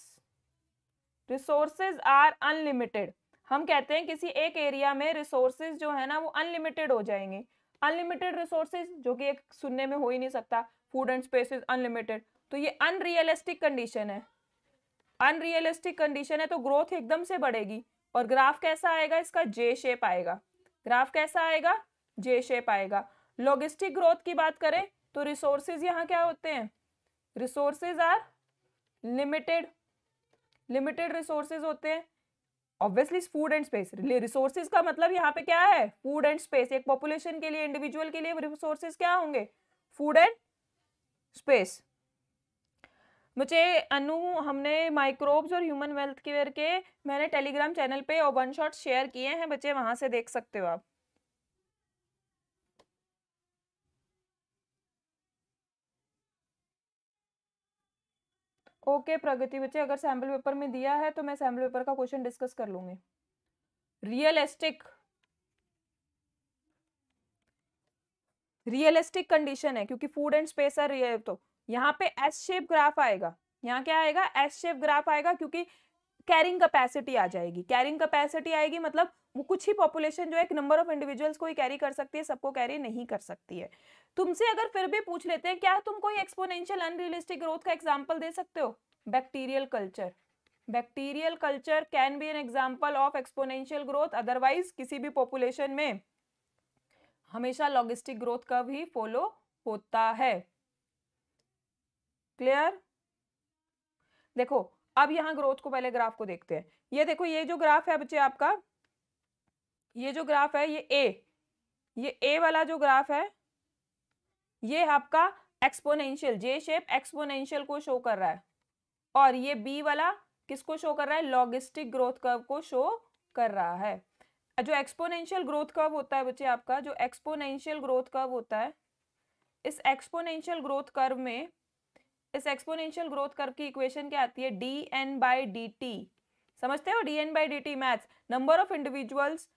रिसोर्सेज आर अनलिमिटेड हम कहते हैं किसी एक एरिया में रिसोर्सेज जो है ना वो अनलिमिटेड हो जाएंगे अनलिमिटेड रिसोर्सेज जो कि एक सुनने में हो ही नहीं सकता फूड एंड स्पेसिस अनलिमिटेड तो ये अनरियलिस्टिक कंडीशन है अनरियलिस्टिक कंडीशन है तो ग्रोथ एकदम से बढ़ेगी और ग्राफ कैसा आएगा इसका जे शेप आएगा ग्राफ कैसा आएगा जे शेप आएगा लॉगिस्टिक ग्रोथ की बात करें तो रिसोर्सेज यहाँ क्या होते हैं resources are limited limited resources होते हैं obviously food and space resources का मतलब यहाँ पे क्या है फूड एंड स्पेस एक पॉपुलेशन के लिए इंडिविजुअल के लिए रिसोर्सेज क्या होंगे फूड एंड स्पेस मुझे अनु हमने माइक्रोब्स और ह्यूमन वेल्थ केयर के मैंने टेलीग्राम चैनल पे और वन शॉट शेयर किए हैं बच्चे वहां से देख सकते हो आप ओके प्रगति बच्चे अगर सैम्पल पेपर में दिया है तो मैं सैम्पल पेपर का क्वेश्चन डिस्कस कर लूंगी रियलिस्टिक रियलिस्टिक कंडीशन है क्योंकि फूड एंड स्पेस है तो यहाँ पे एस शेप ग्राफ आएगा यहाँ क्या आएगा एस शेप ग्राफ आएगा क्योंकि कैरिंग कैपेसिटी आ जाएगी कैरिंग कैपेसिटी आएगी मतलब वो कुछ ही पॉपुलेशन जो है एक नंबर ऑफ इंडिविजुअल्स को ही कैरी कर सकती है सबको कैरी नहीं कर सकती है तुमसे अगर फिर भी पूछ लेते हैं क्या तुम कोई एक्सपोनेंशियल अनरियलिस्टिक ग्रोथ का एग्जाम्पल दे सकते हो bacterial culture bacterial culture can be an example of exponential growth otherwise किसी भी पॉपुलेशन में हमेशा लॉगिस्टिक ग्रोथ का भी फॉलो होता है क्लियर देखो अब यहाँ ग्रोथ को पहले ग्राफ को देखते हैं ये देखो ये जो ग्राफ है बच्चे आपका ये जो ग्राफ है ये ए ये ए वाला जो ग्राफ है ये आपका एक्सपोनेंशियल जे शेप एक्सपोनेंशियल को शो कर रहा है और ये बी वाला किसको शो कर रहा है लॉगिस्टिक ग्रोथ कर्व को शो कर रहा है जो एक्सपोनेंशियल ग्रोथ कर्व होता है बच्चे आपका जो एक्सपोनेंशियल ग्रोथ कर्व होता है इस एक्सपोनेंशियल ग्रोथ कर्व में इस एक्सपोनेंशियल ग्रोथ कर्व की इक्वेशन क्या आती है D N by D T समझते हो D N by D T math number of individuals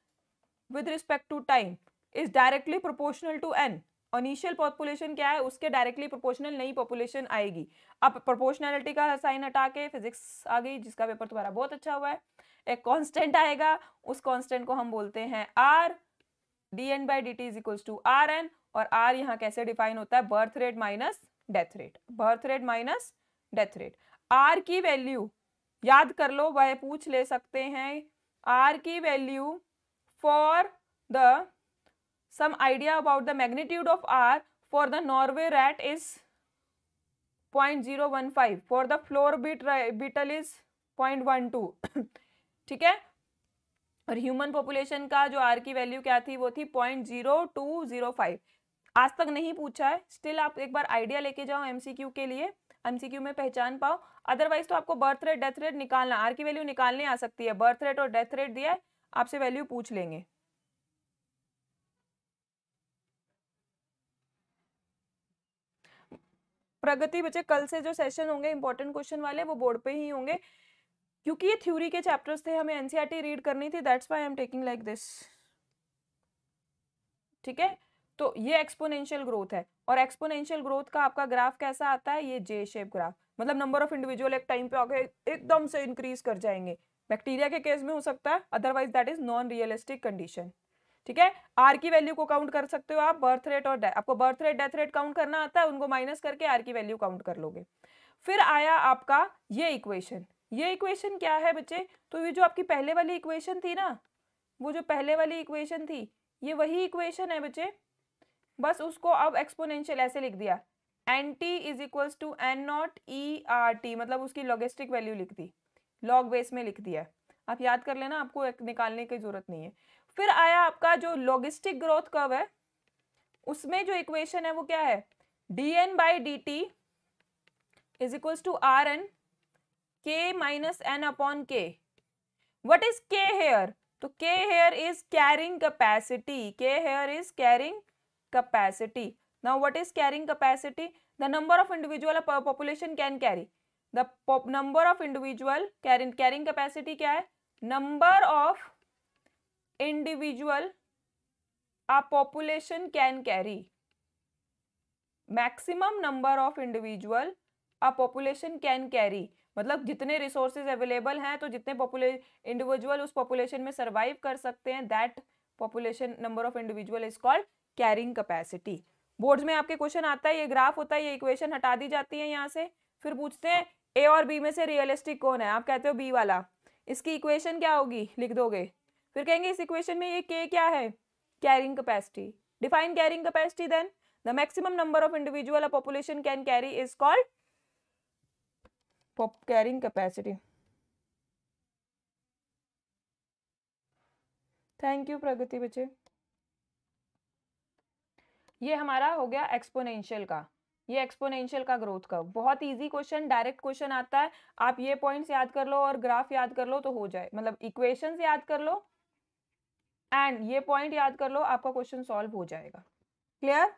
with respect to time is directly proportional to N और इनिशियल पॉपुलेशन क्या है उसके डायरेक्टली प्रोपोर्शनल नई पॉपुलेशन आएगी अब प्रोपोर्शनैलिटी का साइन हटा के फिजिक्स आ गई जिसका पेपर तुम्हारा बहुत अच्छा हुआ है एक कॉन्स्टेंट आएगा उस कॉन्स्टेंट को हम बोलते हैं R D N by D T is equals to R N और आर यहाँ कैसे डिफाइन होता है birth rate minus death rate birth rate minus death rate R की वैल्यू याद कर लो वह पूछ ले सकते हैं आर की value for the some idea about the magnitude of R for the Norway rat is point zero one five for the flour beat beetle is point one two ठीक है और ह्यूमन पॉपुलेशन का जो are की value क्या थी वो थी point zero two zero five आज तक नहीं पूछा है स्टिल आप एक बार आइडिया लेके जाओ एमसीक्यू के लिए एमसीक्यू में पहचान पाओ अदरवाइज तो आपको बर्थ रेट डेथ रेट निकालना आर की वैल्यू निकालने आ सकती है बर्थ रेट और डेथ रेट दिया है आपसे वैल्यू पूछ लेंगे प्रगति बच्चे कल से जो सेशन होंगे इंपॉर्टेंट क्वेश्चन वाले वो बोर्ड पे ही होंगे क्योंकि ये थ्योरी के चैप्टर्स थे हमें एनसीईआरटी रीड e करनी थी that's why I am taking like this ठीक है तो ये एक्सपोनेंशियल ग्रोथ है और एक्सपोनेंशियल ग्रोथ का आपका ग्राफ कैसा आता है ये जे शेप ग्राफ मतलब नंबर ऑफ इंडिविजुअल एक टाइम पे आगे एकदम से इंक्रीज कर जाएंगे बैक्टीरिया के केस में हो सकता है otherwise that is non realistic condition ठीक है आर की वैल्यू को काउंट कर सकते हो आप बर्थ रेट और आपको birth rate death rate count करना आता है उनको माइनस करके आर की वैल्यू काउंट कर लोगे फिर आया आपका ये इक्वेशन ये इक्वेशन क्या है बच्चे तो ये जो आपकी पहले वाली इक्वेशन थी ना वो जो पहले वाली इक्वेशन थी ये वही इक्वेशन है बच्चे बस उसको अब एक्सपोनेंशियल ऐसे लिख दिया N T is equals to N not E R T मतलब उसकी लॉगिस्टिक वैल्यू लिख दी लॉग बेस में लिख दिया आप याद कर लेना आपको निकालने की जरूरत नहीं है फिर आया आपका जो लॉगिस्टिक ग्रोथ कर्व है उसमें जो इक्वेशन है वो क्या है D N by D T is equals to R N K minus N upon K what is K here तो K here is carrying capacity K here is carrying capacity. Now what is carrying capacity? The number of individual a population can carry. The pop number of individual carrying carrying capacity क्या है? Number of individual a population can carry. Maximum number of individual a population can carry. मतलब जितने resources available हैं तो जितने पॉपुले individual उस population में सर्वाइव कर सकते हैं that population number of individual is called carrying capacity boards में आपके क्वेश्चन आता है ये ग्राफ होता है ये इक्वेशन हटा दी जाती है यहाँ से फिर पूछते हैं ए और बी में से रियलिस्टिक कौन है आप कहते हो बी वाला इसकी इक्वेशन क्या होगी लिख दोगे फिर कहेंगे इस इक्वेशन में ये के क्या है carrying capacity define carrying capacity then the maximum number of individual population can carry is called carrying capacity thank you Pragati बच्चे ये हमारा हो गया एक्सपोनेंशियल का ये एक्सपोनेंशियल का ग्रोथ कर्व बहुत इजी क्वेश्चन डायरेक्ट क्वेश्चन आता है आप ये पॉइंट्स याद कर लो और ग्राफ याद कर लो तो हो जाए मतलब इक्वेशंस याद कर लो एंड ये पॉइंट याद कर लो आपका क्वेश्चन सॉल्व हो जाएगा क्लियर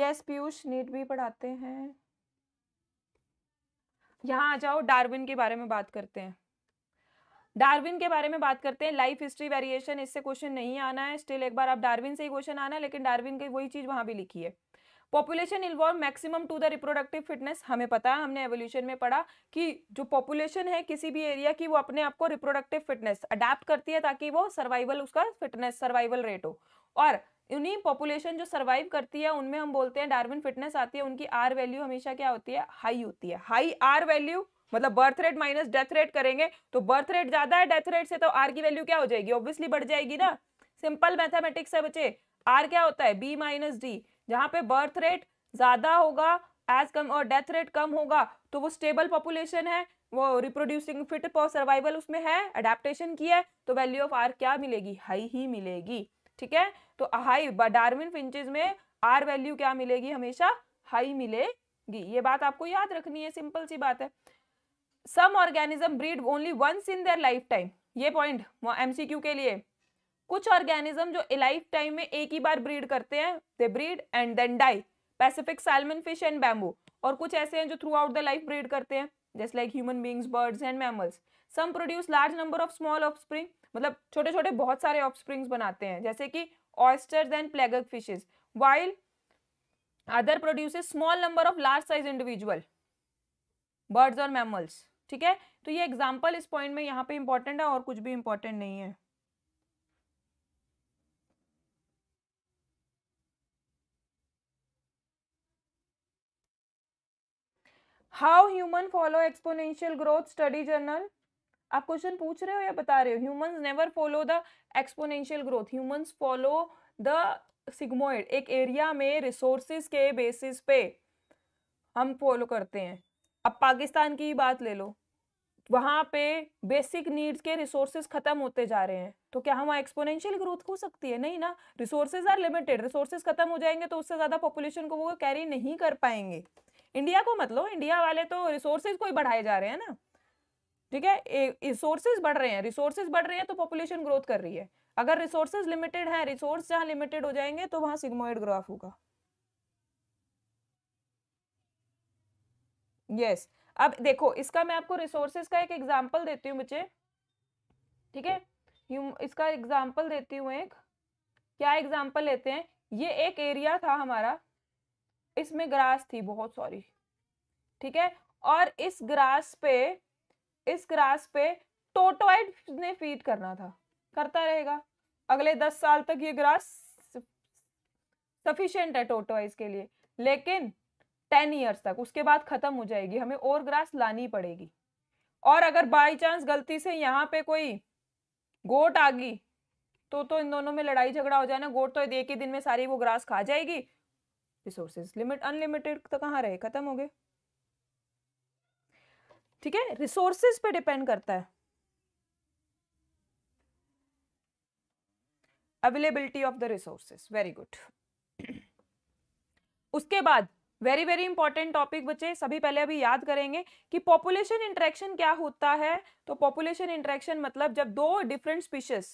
यस पीयूष नीट भी पढ़ाते हैं यहां आ जाओ डार्विन के बारे में बात करते हैं डार्विन के बारे में बात करते हैं लाइफ हिस्ट्री वेरिएशन इससे क्वेश्चन नहीं आना है स्टिल एक बार आप डार्विन से ही क्वेश्चन आना है लेकिन डार्विन की वही चीज वहां भी लिखी है population involve maximum to the reproductive fitness हमें पता है हमने एवोल्यूशन में पढ़ा कि जो पॉपुलेशन है किसी भी एरिया की वो अपने आप को रिप्रोडक्टिव फिटनेस अडेप्ट करती है ताकि वो सर्वाइवल उसका फिटनेस सर्वाइवल रेट हो और उन्हीं पॉपुलेशन जो सर्वाइव करती है उनमें हम बोलते हैं डार्विन फिटनेस आती है उनकी आर वैल्यू हमेशा क्या होती है हाई होती है हाई आर वैल्यू मतलब birth rate minus death rate करेंगे तो बर्थ रेट ज्यादा है डेथ रेट से तो आर की वैल्यू क्या हो जाएगी ऑब्वियसली बढ़ जाएगी ना सिंपल मैथमेटिक्स है बच्चे आर क्या होता है बी माइनस डी जहाँ पे बर्थ रेट ज्यादा होगा एज कम और डेथ रेट कम होगा तो वो स्टेबल पॉपुलेशन है वो रिप्रोड्यूसिंग फिट फॉर सर्वाइवल उसमें है अडेप्टेशन की है तो वैल्यू ऑफ आर क्या मिलेगी हाई ही मिलेगी ठीक है तो हाई डार्विन फिंचेज में आर वैल्यू क्या मिलेगी हमेशा हाई मिलेगी ये बात आपको याद रखनी है सिंपल सी बात है some organism breed only once in their lifetime ये पॉइंट एमसीक्यू के लिए कुछ ऑर्गेनिज्म जो लाइफ टाइम में एक ही बार ब्रीड करते हैं they breed and then die Pacific salmon fish and bamboo और कुछ ऐसे हैं जो throughout the life breed करते हैं just like human beings birds and mammals some produce large number of small offspring मतलब छोटे छोटे बहुत सारे ऑफ स्प्रिंग्स बनाते हैं जैसे कि oyster and pelagic fishes while other produce small number of large size individual birds और मैमल्स ठीक है तो ये एग्जाम्पल इस पॉइंट में यहाँ पे इंपॉर्टेंट है और कुछ भी इंपॉर्टेंट नहीं है how human follow exponential growth study journal आप क्वेश्चन पूछ रहे हो या बता रहे हो human never follow the exponential growth human follow the sigmoid एक एरिया में रिसोर्सिस के बेसिस पे हम फॉलो करते हैं अब पाकिस्तान की ही बात ले लो वहाँ पे बेसिक नीड्स के रिसोर्सेज खत्म होते जा रहे हैं तो क्या वहाँ एक्सपोनेंशियल ग्रोथ हो सकती है नहीं ना रिसोर्सेज आर लिमिटेड रिसोर्सेज खत्म हो जाएंगे तो उससे ज़्यादा पॉपुलेशन को वो कैरी नहीं कर पाएंगे इंडिया को मतलब इंडिया वाले तो रिसोर्सेज को ही बढ़ाए जा रहे हैं ना ठीक है रिसोर्सेज बढ़ रहे हैं रिसोर्सेज बढ़ रहे हैं तो पॉपुलेशन ग्रोथ कर रही है अगर रिसोर्सेज लिमिटेड हैं रिसोर्स जहाँ लिमिटेड हो जाएंगे तो वहाँ सिग्मोइड ग्राफ होगा यस yes. अब देखो इसका मैं आपको रिसोर्सेज का एक एग्जाम्पल देती हूँ बच्चे ठीक है इसका एग्जाम्पल देती हूँ एक क्या एग्जाम्पल लेते हैं ये एक एरिया था हमारा इसमें ग्रास थी बहुत सॉरी ठीक है और इस ग्रास पे इस ग्रास पे टोटोइड ने फीड करना था करता रहेगा अगले दस साल तक ये ग्रास सफिशियंट है टोटोइज के लिए लेकिन टेन ईयर्स तक उसके बाद ख़त्म हो जाएगी हमें और ग्रास लानी पड़ेगी और अगर बाई चांस गलती से यहाँ पे कोई गोट आ गई तो तो इन दोनों में लड़ाई झगड़ा हो ना गोट तो एक ही दिन में सारी वो ग्रास खा जाएगी रिसोर्सेज लिमिट अनलिमिटेड तो कहाँ रहे खत्म हो गए ठीक है रिसोर्सेज पे डिपेंड करता है availability of the resources very good उसके बाद वेरी वेरी इंपॉर्टेंट टॉपिक बच्चे सभी पहले अभी याद करेंगे कि पॉपुलेशन इंट्रैक्शन क्या होता है तो पॉपुलेशन इंट्रैक्शन मतलब जब दो different species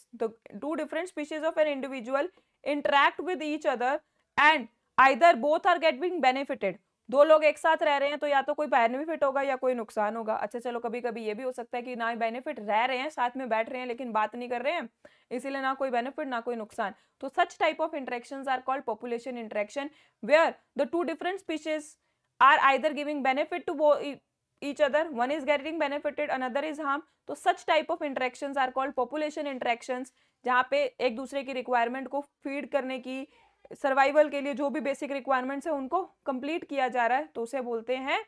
two different species of an individual interact with each other and either both are get being benefited दो लोग एक साथ रह रहे हैं तो या तो कोई बेनिफिट होगा या कोई नुकसान होगा अच्छा चलो कभी कभी ये भी हो सकता है कि ना बेनिफिट रह रहे हैं साथ में बैठ रहे हैं लेकिन बात नहीं कर रहे हैं इसीलिए ना कोई बेनिफिट ना कोई नुकसान तो such type of interaction are called population interaction where the two different species are either giving benefit to each other one is getting benefited another is harm तो such type of interaction are called population interaction जहाँ पे एक दूसरे की requirement को feed करने की survival के लिए जो भी बेसिक रिक्वायरमेंट्स है उनको कंप्लीट किया जा रहा है तो उसे बोलते हैं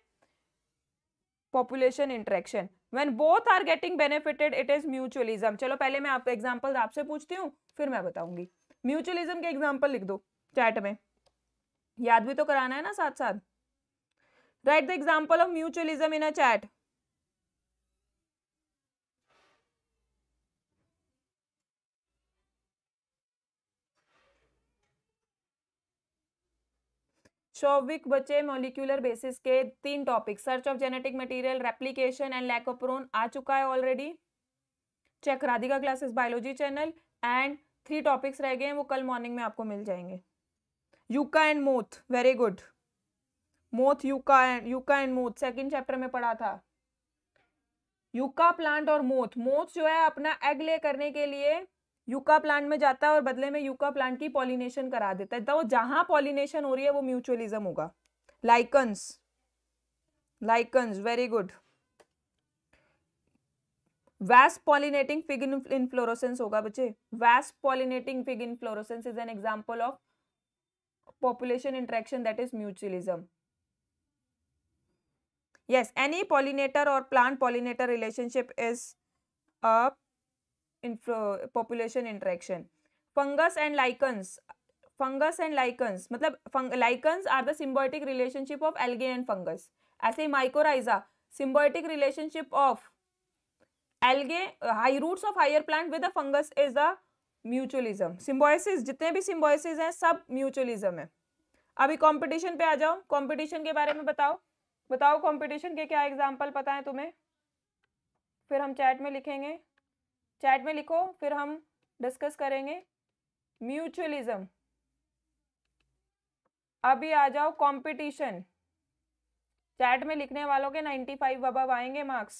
population interaction when both are getting benefited it is mutualism चलो पहले मैं आपका एग्जाम्पल आपसे पूछती हूँ फिर मैं बताऊंगी म्यूचुअलिज्म के एग्जाम्पल लिख दो चैट में याद भी तो कराना है ना साथ साथ right the example of mutualism in a chat Shovik बचे मोलिकुलर बेसिस के तीन topic search of genetic material replication and lac operon आ चुका है already check Radhika classes biology channel and three topics रह गए हैं वो कल मॉर्निंग में आपको मिल जाएंगे yucca and moth very good moth yucca and yucca and moth second chapter में पढ़ा था यूका प्लांट और मोथ मोथ जो है अपना एग ले करने के लिए यूका प्लांट में जाता है और बदले में यूका प्लांट की पॉलिनेशन करा देता है तो जहां पॉलिनेशन हो रही है वो म्यूचुअलिज्म होगा lichens lichens very good wasp pollinating fig inflorescence होगा बच्चे wasp pollinating fig inflorescence is an example of population interaction that is mutualism yes any pollinator और plant pollinator relationship is a population interaction fungus and lichens fungus and lichens मतलब lichens are the symbiotic relationship of algae and fungus ऐसे ही mycorrhiza symbiotic relationship of algae high roots of higher plant with the fungus is the mutualism symbiosis जितने भी Symbiosis हैं सब mutualism है अभी competition पे आ जाओ कॉम्पिटिशन के बारे में बताओ बताओ कॉम्पिटिशन के क्या एग्जाम्पल पता है तुम्हें फिर हम चैट में लिखेंगे चैट में लिखो फिर हम डिस्कस करेंगे म्यूचुअलिज्म अभी आ जाओ कंपटीशन चैट में लिखने वालों के 95 फाइव अबब आएंगे marks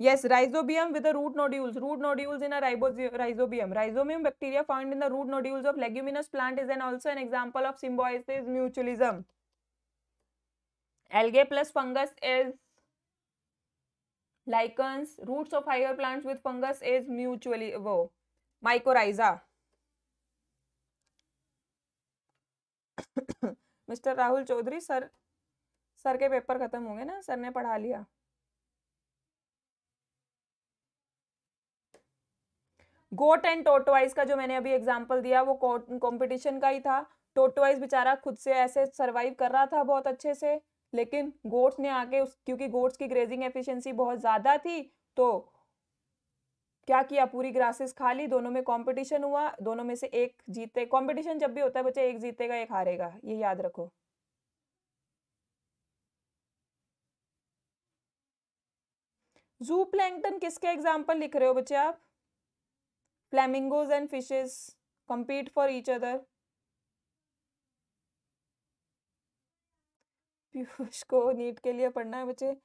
yes rhizobium with root nodules root nodules in rhizobium rhizobium bacteria found in the root nodules of leguminous plant is an also an example of symbiosis mutualism algae plus fungus is lichens roots of higher plants with fungus is mutually वो mycorrhiza mister Rahul Chaudhary sir sir के paper खत्म हो गए ना sir ने पढ़ा लिया goat and टोटवाइज का जो मैंने अभी एग्जांपल दिया वो कंपटीशन का ही था टोटवाइज बेचारा खुद से ऐसे सरवाइव कर रहा था बहुत अच्छे से लेकिन गोट्स ने आके उस क्योंकि गोट्स की ग्रेजिंग एफिशिएंसी बहुत ज़्यादा थी तो क्या किया पूरी ग्रासेस खा ली दोनों में कंपटीशन हुआ दोनों में से एक जीते कंपटीशन जब भी होता है बच्चे एक जीतेगा एक हारेगा ये याद रखो जू प्लैंकटन किसके एग्जाम्पल लिख रहे हो बच्चे आप flamingos and fishes compete for each other Piyush को नीट के लिए पढ़ना है बच्चे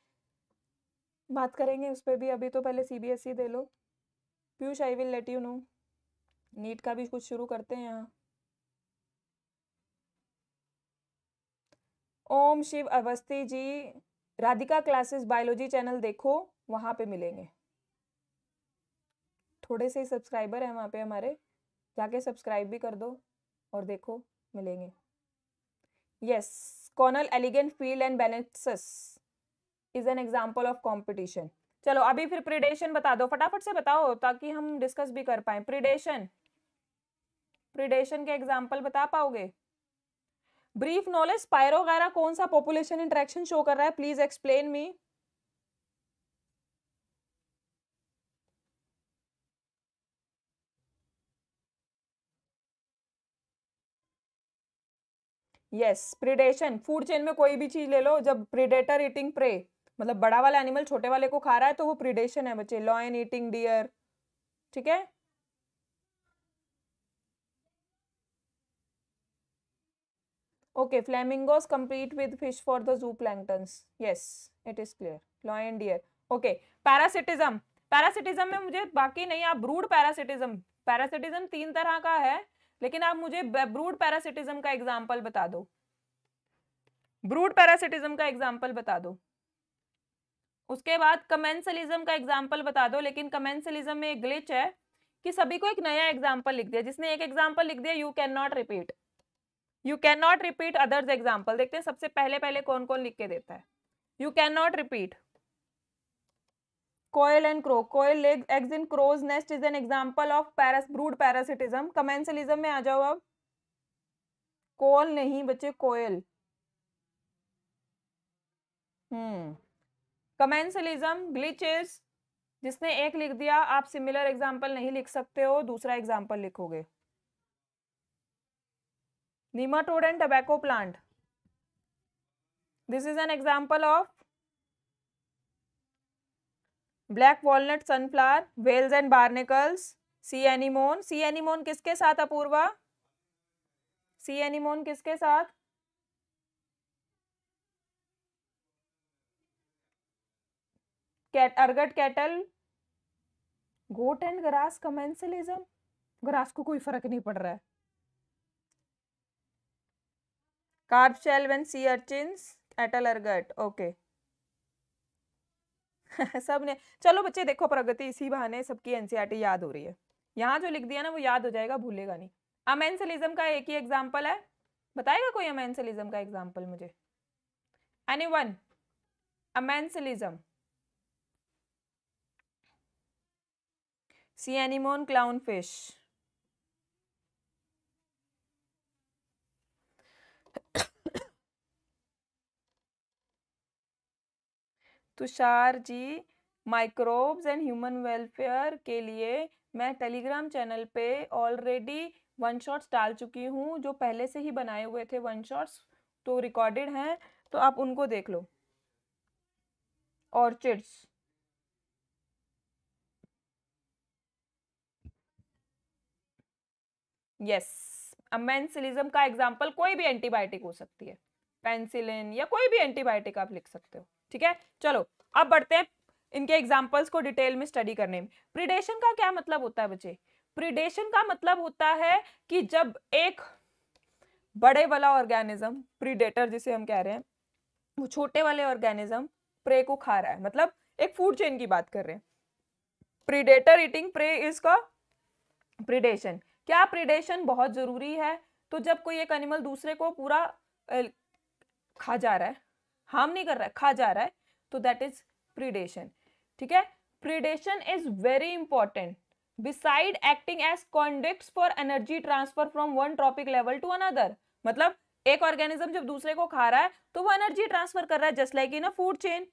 बात करेंगे उस पर भी अभी तो पहले सी बी एस ई दे लो Piyush I will let you know NEET का भी कुछ शुरू करते हैं यहाँ Om Shiv Awasthi ji Radhika classes biology channel देखो वहाँ पे मिलेंगे थोड़े से सब्सक्राइबर हैं वहाँ पे हमारे जाके सब्सक्राइब भी कर दो और देखो मिलेंगे yes Connell elegant field and Balanus is an example of competition चलो अभी फिर प्रिडेशन बता दो फटाफट से बताओ ताकि हम डिस्कस भी कर पाए प्रिडेशन प्रिडेशन के एग्जाम्पल बता पाओगे ब्रीफ नॉलेज वगैरह कौन सा पॉपुलेशन इंट्रैक्शन शो कर रहा है please explain me yes predation food chain में कोई भी चीज ले लो जब प्रिडेटर ईटिंग प्रे मतलब बड़ा वाला एनिमल छोटे वाले को खा रहा है तो वो प्रिडेशन है बच्चे लॉयन ईटिंग डियर ठीक है okay flamingos complete with fish for the zooplanktons yes it is clear lion deer okay parasitism parasitism में मुझे बाकी नहीं आप ब्रूड पैरासिटिज्म पैरासिटिज्म तीन तरह का है लेकिन आप मुझे ब्रूड पैरासिटिज्म का एग्जाम्पल बता दो ब्रूड पैरासिटिज्म का एग्जाम्पल बता दो उसके बाद कमेंसलिज्म का एग्जाम्पल बता दो लेकिन कमेंसलिज्म में एक ग्लिच है कि सभी को एक नया एग्जाम्पल लिख दिया जिसने एक एग्जाम्पल लिख दिया you can cannot repeat you can cannot repeat others example देखते हैं सबसे पहले पहले कौन कौन लिख के देता है you can cannot repeat koel and crow koel eggs in crow's nest is an example of parous brood parasitism commensalism में आ जाओ अब कोल नहीं बच्चे कोयल कमेंसलिज्म ग्लिचेस जिसने एक लिख दिया आप सिमिलर एग्जाम्पल नहीं लिख सकते हो दूसरा एग्जाम्पल लिखोगे nematode and tobacco plant this is an example of black walnut sunflower whales and barnacles sea anemone sea anemone किसके साथ अपूर्वा सी एनिमोन किसके साथ कैट अर्गट cattle goat and grass commensalism grass को कोई फर्क नहीं पड़ रहा है carp shelve and sea urchin एटल अर्गट ओके okay. सब ने चलो बच्चे देखो प्रगति इसी बहाने सबकी एनसीईआरटी e याद हो रही है यहाँ जो लिख दिया ना वो याद हो जाएगा भूलेगा नहीं अमेंसलिज्म का एक ही एग्जाम्पल है बताएगा कोई अमेंसलिज्म का एग्जाम्पल मुझे any one amensalism sea anemone clown fish Tushar ji microbes and human welfare के लिए मैं टेलीग्राम चैनल पे ऑलरेडी वन शॉट्स डाल चुकी हूँ जो पहले से ही बनाए हुए थे वन शॉट्स तो रिकॉर्डेड हैं तो आप उनको देख लो ऑर्चिड्स यस अमेंसिलिज्म का एग्जाम्पल कोई भी एंटीबायोटिक हो सकती है पेंसिलिन या कोई भी एंटीबायोटिक आप लिख सकते हो ठीक है चलो अब बढ़ते हैं इनके एग्जाम्पल्स को डिटेल में स्टडी करने में प्रिडेशन का क्या मतलब होता है बच्चे प्रिडेशन का मतलब होता है कि जब एक बड़े वाला ऑर्गेनिज्म प्रीडेटर जिसे हम कह रहे हैं वो छोटे वाले ऑर्गेनिज्म प्रे को खा रहा है मतलब एक फूड चेन की बात कर रहे हैं प्रीडेटर ईटिंग प्रे इज का प्रिडेशन क्या प्रिडेशन बहुत जरूरी है तो जब कोई एक एनिमल दूसरे को पूरा खा जा रहा है हार्म नहीं कर रहा है खा जा रहा है तो दैट इज प्रीडेशन ठीक है predation is very important beside acting as conduit for energy transfer from one trophic level to another मतलब एक ऑर्गेनिज्म जब दूसरे को खा रहा है तो वो एनर्जी ट्रांसफर कर रहा है just like in a food chain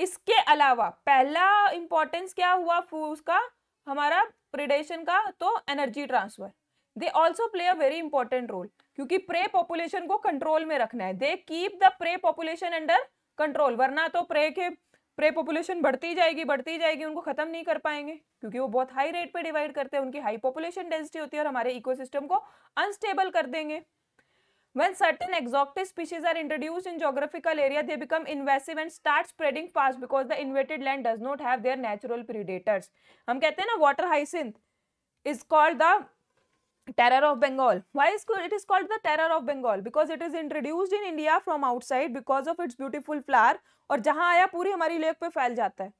इसके अलावा पहला इंपॉर्टेंस क्या हुआ फूड का हमारा प्रिडेशन का तो energy transfer they also play a very important role क्योंकि प्रे पॉपुलेशन को कंट्रोल में रखना है they keep the prey population under control वरना तो प्रे के प्रे पॉपुलेशन बढ़ती जाएगी बढ़ती जाएगी उनको खत्म नहीं कर पाएंगे क्योंकि वो बहुत हाई रेट पे डिवाइड करते हैं उनकी हाई पॉपुलेशन डेंसिटी होती है और हमारे इकोसिस्टम को अनस्टेबल कर देंगे when certain exotic species are introduce in geographical area they become invasive and start spreading fast because the invaded land does not have their natural predators हम कहते हैं ना water hyacinth is called the terror of bengal why is it is called the terror of bengal because it is introduced in india from outside because of its beautiful flower और जहाँ आया पूरी हमारी lake पे फैल जाता है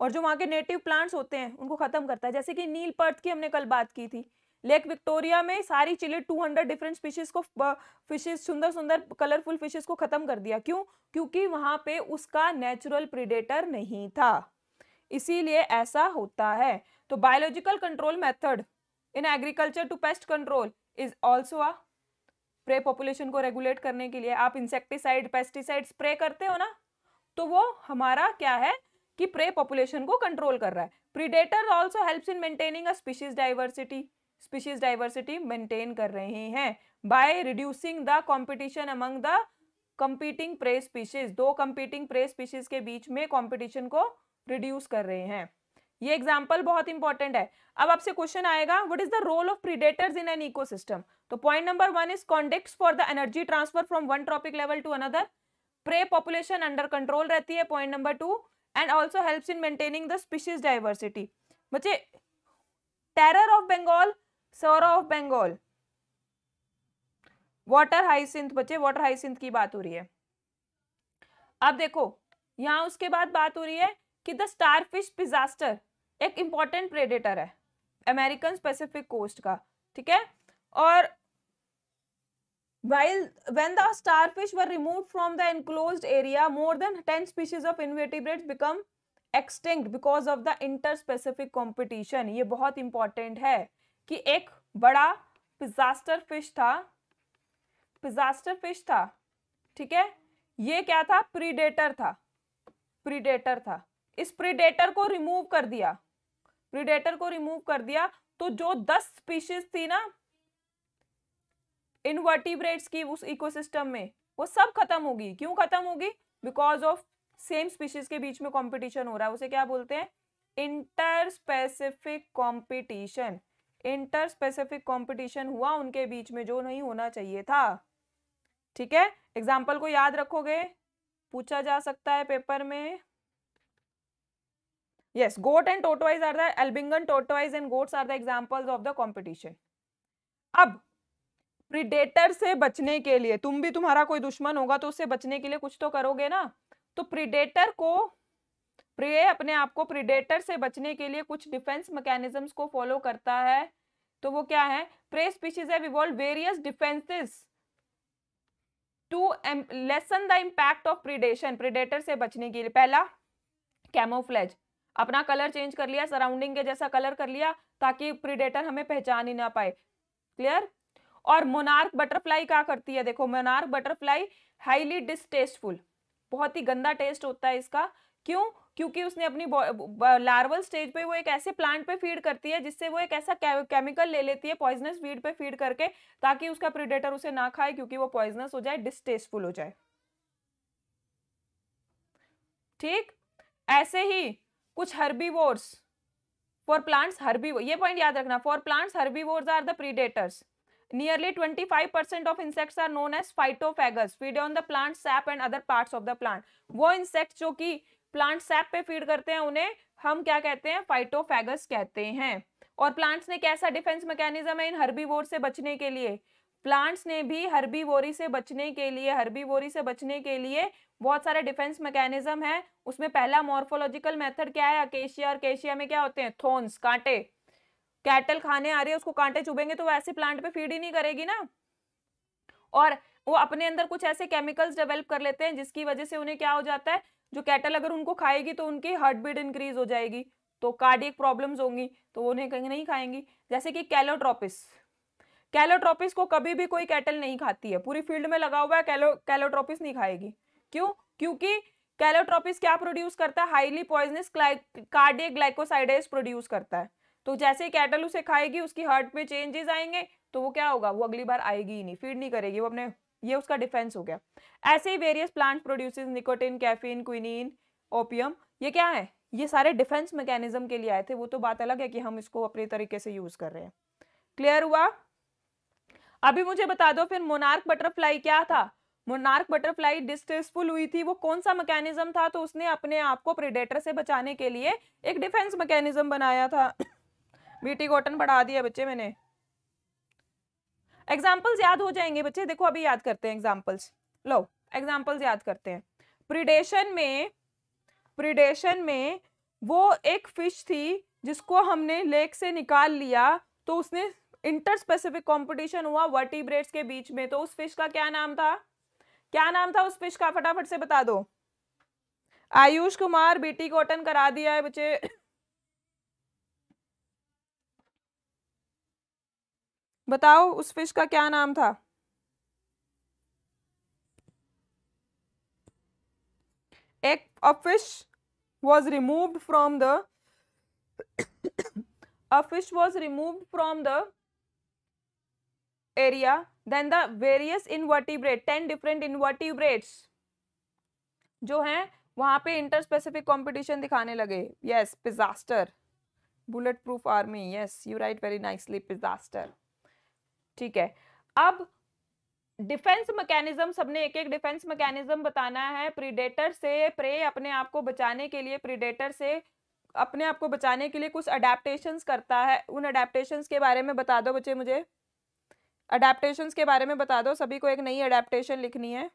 और जो वहाँ के नेटिव प्लांट्स होते हैं उनको ख़त्म करता है जैसे कि नील पर्थ की हमने कल बात की थी लेक विक्टोरिया में सारी चिले 200 डिफरेंट स्पीशीज को फिशेज सुंदर सुंदर कलरफुल फिशेज को ख़त्म कर दिया क्यों क्योंकि वहाँ पे उसका नेचुरल प्रिडेटर नहीं था इसीलिए ऐसा होता है तो biological control method in agriculture to pest control is also a prey population को रेगुलेट करने के लिए आप इंसेक्टिसाइड पेस्टिसाइड स्प्रे करते हो ना तो वो हमारा क्या है कि प्रे पॉपुलेशन को कंट्रोल कर रहा है predator also helps in maintaining a species diversity species diversity maintain कर रहे हैं by reducing the competition among the competing prey species दो कम्पीटिंग प्रे स्पीशीज के बीच में कॉम्पिटिशन को रिड्यूस कर रहे हैं ये एग्जाम्पल बहुत इंपॉर्टेंट है अब आपसे क्वेश्चन आएगा what is the role of predators in an ecosystem तो point number one is conduit for the energy transfer from one trophic level to another prey population under control रहती है point number two and also help in maintaining the species diversity बच्चे terror of Bengal सोरा of Bengal water hyacinth बच्चे water hyacinth की बात हो रही है अब देखो यहां उसके बाद बात हो रही है कि द स्टारफिश पिजास्टर एक इंपॉर्टेंट प्रेडेटर है अमेरिकन स्पेसिफिक कोस्ट का ठीक है और while when the starfish were remove from the enclose area more than ten species of invertebrate become extinct because of the interspecific competition ये बहुत important है कि एक बड़ा पिजास्टर फिश था पिजास्टर फिश था ठीक है ये क्या था प्रीडेटर था प्रीडेटर था इस प्रीडेटर को रिमूव कर दिया प्रीडेटर को रिमूव कर दिया तो जो दस स्पीशीज थी ना इनवर्टिब्रेट्स की उस इकोसिस्टम में वो सब खत्म होगी क्यों खत्म होगी बिकॉज ऑफ सेम स्पीशीज के बीच में कंपटीशन हो रहा है उसे क्या बोलते हैं interspecific competition interspecific competition हुआ उनके बीच में जो नहीं होना चाहिए था ठीक है एग्जाम्पल को याद रखोगे पूछा जा सकता है पेपर में yes goat and tortoise are the albingan tortoise and goats are the examples of the competition अब प्रीडेटर से बचने के लिए तुम भी तुम्हारा कोई दुश्मन होगा तो उससे बचने के लिए कुछ तो करोगे ना तो प्रीडेटर को प्रे अपने आप को प्रीडेटर से बचने के लिए कुछ डिफेंस मैकेनिज्म्स को फॉलो करता है तो वो क्या है prey species have evolve various defences to lessen the impact of predation predator से बचने के लिए पहला कैमोफ्लेज अपना कलर चेंज कर लिया सराउंडिंग के जैसा कलर कर लिया ताकि प्रीडेटर हमें पहचान ही ना पाए क्लियर और मोनार्क बटरफ्लाई क्या करती है देखो मोनार्क बटरफ्लाई हाईली डिस्टेस्टफुल बहुत ही गंदा टेस्ट होता है इसका क्यों क्योंकि उसने अपनी लार्वल स्टेज पे वो एक ऐसे प्लांट पे फीड करती है जिससे वो एक ऐसा केमिकल ले लेती है पॉइजनस फीड पे फीड करके ताकि उसका प्रिडेटर उसे ना खाए क्योंकि वो पॉइजनस हो जाए डिस्टेस्टफुल हो जाए ठीक ऐसे ही कुछ हर्बी वोर्स फॉर प्लांट्स हर्बी ये पॉइंट याद रखना for plants herbivores are the predators nearly twenty five percent of insects are known as phytophagous feed on the plant sap and other part of the plant वो insect जो कि plant SAP पे feed करते हैं उन्हें हम क्या कहते हैं फाइटोफेगस कहते हैं और प्लांट्स ने कैसा डिफेंस मैकेनिज्म है इन हर्बी से बचने के लिए प्लांट्स ने भी हरबी वोरी से बचने के लिए हरबी वोरी से बचने के लिए बहुत सारे डिफेंस मैकेनिज्म है उसमें पहला मॉर्फोलॉजिकल मेथड क्या है अकेशिया और केशिया में क्या होते हैं थोन्स कांटे कैटल खाने आ रही है उसको कांटे चुभेंगे तो वो ऐसे प्लांट पे फीड ही नहीं करेगी ना और वो अपने अंदर कुछ ऐसे केमिकल्स डेवलप कर लेते हैं जिसकी वजह से उन्हें क्या हो जाता है जो कैटल अगर उनको खाएगी तो उनकी हार्ट बीट इंक्रीज हो जाएगी तो कार्डियक प्रॉब्लम्स होंगी तो उन्हें कहीं नहीं खाएंगी जैसे कि कैलोट्रोपिस कैलोट्रोपिस को कभी भी कोई कैटल नहीं खाती है पूरी फील्ड में लगा हुआ है कैलो कैलोट्रोपिस नहीं खाएगी क्यों क्योंकि कैलोट्रोपिस क्या प्रोड्यूस करता है highly poisonous cardiac glycosides produce करता है तो जैसे ही कैटल उसे खाएगी उसकी हार्ट में चेंजेस आएंगे तो वो क्या होगा वो अगली बार आएगी ही नहीं फीड नहीं करेगी वो अपने ये उसका डिफेंस हो गया ऐसे ही various plant produces nicotine caffeine quinine opium ये क्या है ये सारे डिफेंस मैकेनिज्म के लिए आए थे वो तो बात अलग है कि हम इसको अपने तरीके से यूज कर रहे हैं क्लियर हुआ अभी मुझे बता दो फिर मोनार्क बटरफ्लाई क्या था मोनार्क बटरफ्लाई डिस्ट्रेसफुल हुई थी वो कौन सा मैकेनिज्म था तो उसने अपने आप को प्रिडेटर से बचाने के लिए एक डिफेंस मैकेनिज्म बनाया था बीटी कॉटन बढ़ा दिया बच्चे मैंने एग्जाम्पल्स याद हो जाएंगे बच्चे देखो अभी याद करते हैं एग्जाम्पल्स लो एग्जाम्पल्स याद करते हैं प्रिडेशन में प्रिडेशन में वो एक फिश थी जिसको हमने लेक से निकाल लिया तो उसने इंटर स्पेसिफिक कॉम्पिटिशन हुआ वर्टिब्रेट्स के बीच में तो उस फिश का क्या नाम था क्या नाम था उस फिश का फटाफट से बता दो आयुष कुमार बीटी कॉटन करा दिया है बच्चे बताओ उस फिश का क्या नाम था एक a fish was removed from the a fish was removed from area then the various invertebrate ten different invertebrates जो हैं वहाँ पे इंटर स्पेसिफिक कॉम्पिटिशन दिखाने लगे yes Pisaster bulletproof army yes you right very nicely Pisaster ठीक है अब defence mechanism सबने एक एक डिफेंस मैकेनिज्म बताना है प्रीडेटर से प्रे अपने आप को बचाने के लिए प्रीडेटर से अपने आप को बचाने के लिए कुछ अडेप्टेशन करता है उन अडेप्टेशन के बारे में बता दो बच्चे मुझे अडेप्टशंस के बारे में बता दो सभी को एक नई अडेप्टशन लिखनी है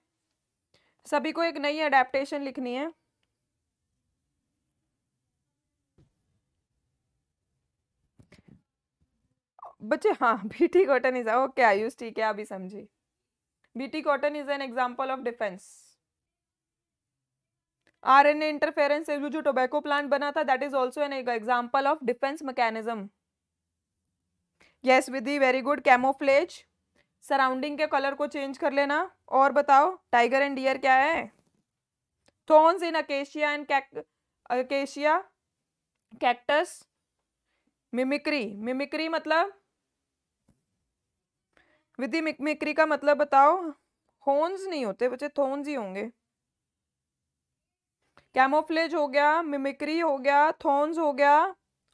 सभी को एक नई अडेप्टशन लिखनी है बच्चे हाँ BT cotton is okay Ayush ठीक है अभी समझी BT cotton is an example of defence or an a interference जो टोबैको प्लांट बना था that is also an example of defence mechanism yes Vidhi very good camouflage surrounding के कलर को change कर लेना और बताओ टाइगर एंड डियर क्या है thorns in acacia and acacia cactus mimicry mimicry मतलब विधि मिमिक्री का मतलब बताओ होन्स नहीं होते बच्चे थोन्स ही होंगे कैमोफ्लेज हो गया मिमिक्री हो गया थोन्स हो गया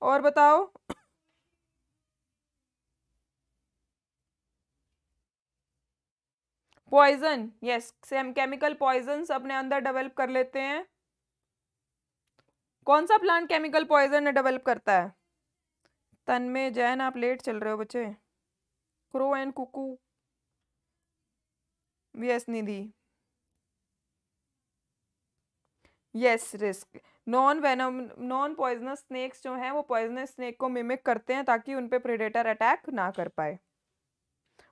और बताओ पॉइजन यस से हम केमिकल पॉइजन अपने अंदर डेवलप कर लेते हैं कौन सा प्लांट केमिकल पॉइजन डेवलप करता है तन में जैन आप लेट चल रहे हो बच्चे crow and cuckoo yes Nidhi yes risk non venom non poisonous snakes जो हैं वो पॉइजनस स्नेक को मिमिक करते हैं ताकि उन पे प्रेडेटर अटैक ना कर पाए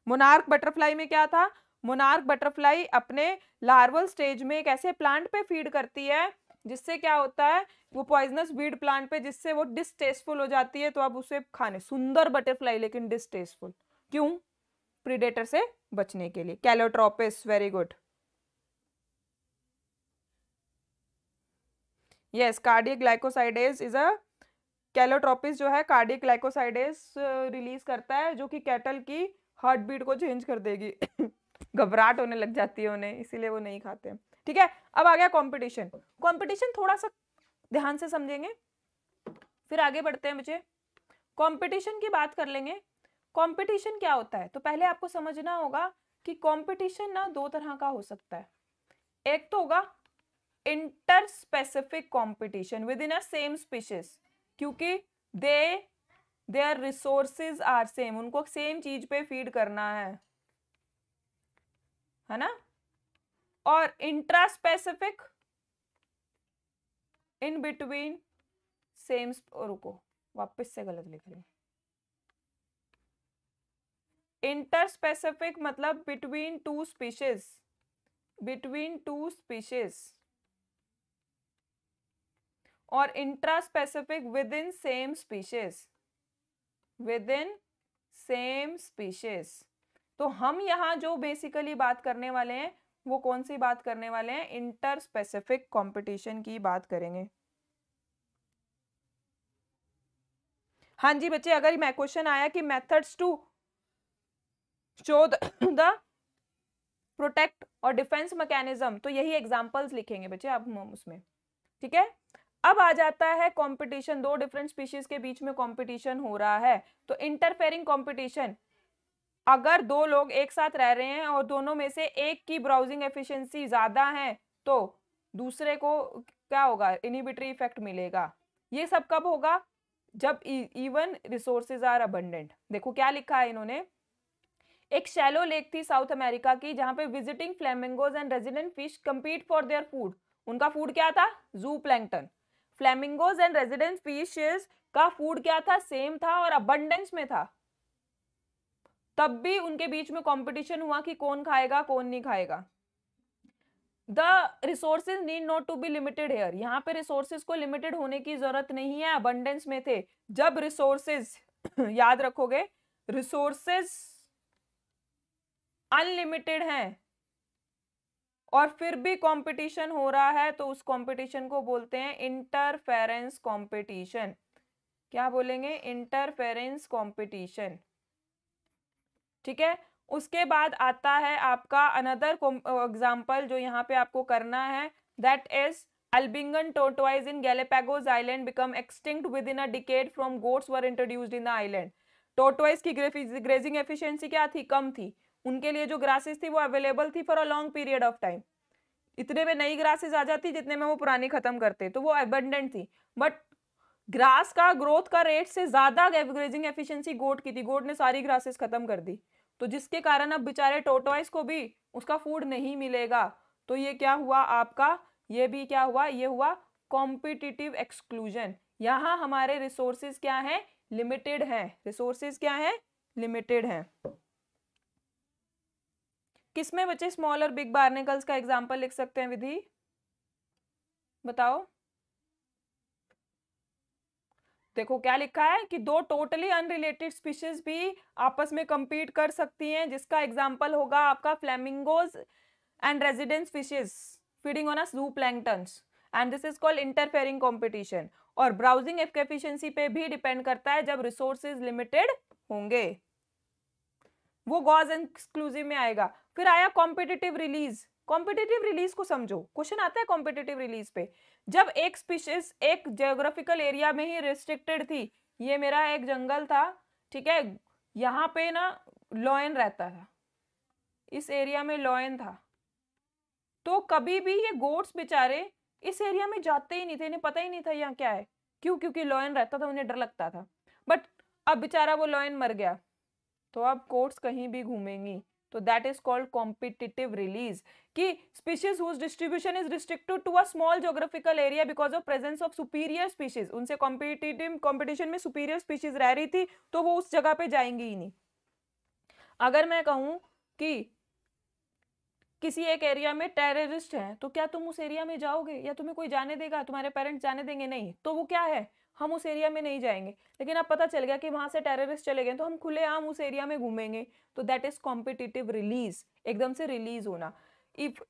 मोनार्क बटरफ्लाई में क्या था मोनार्क बटरफ्लाई अपने लार्वल स्टेज में एक ऐसे प्लांट पे फीड करती है जिससे क्या होता है वो पॉइजनस वीड प्लांट पे जिससे वो डिस्टेस्टफुल हो जाती है तो आप उसे खाने सुंदर बटरफ्लाई लेकिन डिस्टेस्टफुल क्यों प्रीडेटर से बचने के लिए calotropis very good yes cardiac glycosides is a calotropis जो है कार्डियक ग्लाइकोसाइडेज रिलीज करता है जो कि कैटल की हार्ट बीट को चेंज कर देगी घबराहट होने लग जाती है उन्हें इसीलिए वो नहीं खाते हैं ठीक है अब आ गया कंपटीशन कंपटीशन थोड़ा सा ध्यान से समझेंगे फिर आगे बढ़ते हैं मुझे कंपटीशन की बात कर लेंगे कंपटीशन क्या होता है तो पहले आपको समझना होगा कि कंपटीशन ना दो तरह का हो सकता है एक तो होगा interspecific competition within a same species क्योंकि they their resources are same उनको सेम चीज पे फीड करना है है ना और intraspecific in between same रुको वापस से गलत लिख रही इंटर स्पेसिफिक मतलब between two species between two species और intraspecific within same species within same species तो हम यहाँ जो बेसिकली बात करने वाले हैं वो कौन सी बात करने वाले हैं इंटर स्पेसिफिक कॉम्पिटिशन की बात करेंगे हाँ जी बच्चे अगर मैं क्वेश्चन आया कि methods to show the protect और डिफेंस मैकेनिज्म तो यही एग्जांपल्स लिखेंगे बच्चे आप उसमें ठीक है अब आ जाता है कंपटीशन दो डिफरेंट स्पीशीज के बीच में कंपटीशन हो रहा है तो इंटरफेरिंग कंपटीशन अगर दो लोग एक साथ रह रहे हैं और दोनों में से एक की ब्राउजिंग एफिशिएंसी ज़्यादा है तो दूसरे को क्या होगा इनिबिटरी इफेक्ट मिलेगा ये सब कब होगा जब इवन रिसोर्सेज आर अबंडेंट देखो क्या लिखा है इन्होंने एक शैलो लेक थी साउथ अमेरिका की जहाँ पे visiting flamingos and resident fish compete for their food उनका फूड क्या था zooplankton flamingos and resident fishes का फूड क्या था सेम था और अबंडेंस में था तब भी उनके बीच में कंपटीशन हुआ कि कौन खाएगा कौन नहीं खाएगा the resources need not to be limited here यहाँ पे रिसोर्सेज को लिमिटेड होने की जरूरत नहीं है अबंडेंस में थे जब रिसोर्सेज याद रखोगे रिसोर्सेज अनलिमिटेड हैं और फिर भी कंपटीशन हो रहा है तो उस कंपटीशन को बोलते हैं इंटरफेरेंस कंपटीशन क्या बोलेंगे इंटरफेरेंस कंपटीशन ठीक है उसके बाद आता है आपका अनदर एग्जाम्पल जो यहाँ पे आपको करना है that is Abingdon tortoise in Galapagos island become become within a decade from goats were introduced in the island Tortoise की ग्रेजिंग एफिशिएंसी क्या थी कम थी उनके लिए जो ग्रासेस थी वो अवेलेबल थी for a long period of time इतने में नई ग्रासेस आ जाती जितने में वो पुरानी खत्म करते तो वो एबंडेंट थी बट ग्रास का ग्रोथ का रेट से ज़्यादा ग्रेजिंग एफिशिएंसी गोट की थी गोट ने सारी ग्रासेस खत्म कर दी तो जिसके कारण अब बेचारे टोटोइस को भी उसका फूड नहीं मिलेगा तो ये क्या हुआ आपका ये भी क्या हुआ ये हुआ कॉम्पिटिटिव एक्सक्लूजन यहाँ हमारे रिसोर्सेज क्या हैं लिमिटेड हैं रिसोर्सेज क्या हैं लिमिटेड हैं किसमें बचे बच्चे स्मॉल और बिग बार्निकल्स का एग्जाम्पल लिख सकते हैं विधि बताओ देखो क्या लिखा है कि दो टोटली अनरिलेटेड स्पीशीज भी आपस में कम्पीट कर सकती हैं जिसका एग्जाम्पल होगा आपका flamingos and residence fishes feeding on a zooplanktons and this is called interfering competition और ब्राउजिंग एफिशिएंसी पे भी डिपेंड करता है जब रिसोर्सेज लिमिटेड होंगे वो गॉज एक्सक्लूसिव में आएगा फिर आया कॉम्पिटिटिव रिलीज कॉम्पिटेटिव रिलीज को समझो क्वेश्चन आता है कॉम्पिटेटिव रिलीज पे जब एक स्पीशीज एक जियोग्राफिकल एरिया में ही रिस्ट्रिक्टेड थी ये मेरा एक जंगल था ठीक है यहाँ पे ना लॉयन रहता था इस एरिया में लॉयन था तो कभी भी ये गोट्स बेचारे इस एरिया में जाते ही नहीं थे इन्हें पता ही नहीं था यहाँ क्या है क्यों क्योंकि लॉयन रहता था उन्हें डर लगता था बट अब बेचारा वो लॉयन मर गया तो अब कोट्स कहीं भी घूमेंगी तो that is called competitive release कि species whose distribution is restricted to a small geographical area because of presence of superior species उनसे कॉम्पिटिटिव कॉम्पिटिशन में सुपीरियर स्पीशीज रह रही थी तो वो उस जगह पे जाएंगी ही नहीं अगर मैं कहूँ कि किसी एक एरिया में टेररिस्ट हैं तो क्या तुम उस एरिया में जाओगे या तुम्हें कोई जाने देगा तुम्हारे पेरेंट्स जाने देंगे नहीं तो वो क्या है हम उस एरिया में नहीं जाएंगे लेकिन अब पता चल गया कि वहाँ से टेररिस्ट चले गए तो हम खुलेआम उस एरिया में घूमेंगे तो दैट इज कॉम्पिटिटिव रिलीज एकदम से रिलीज होना if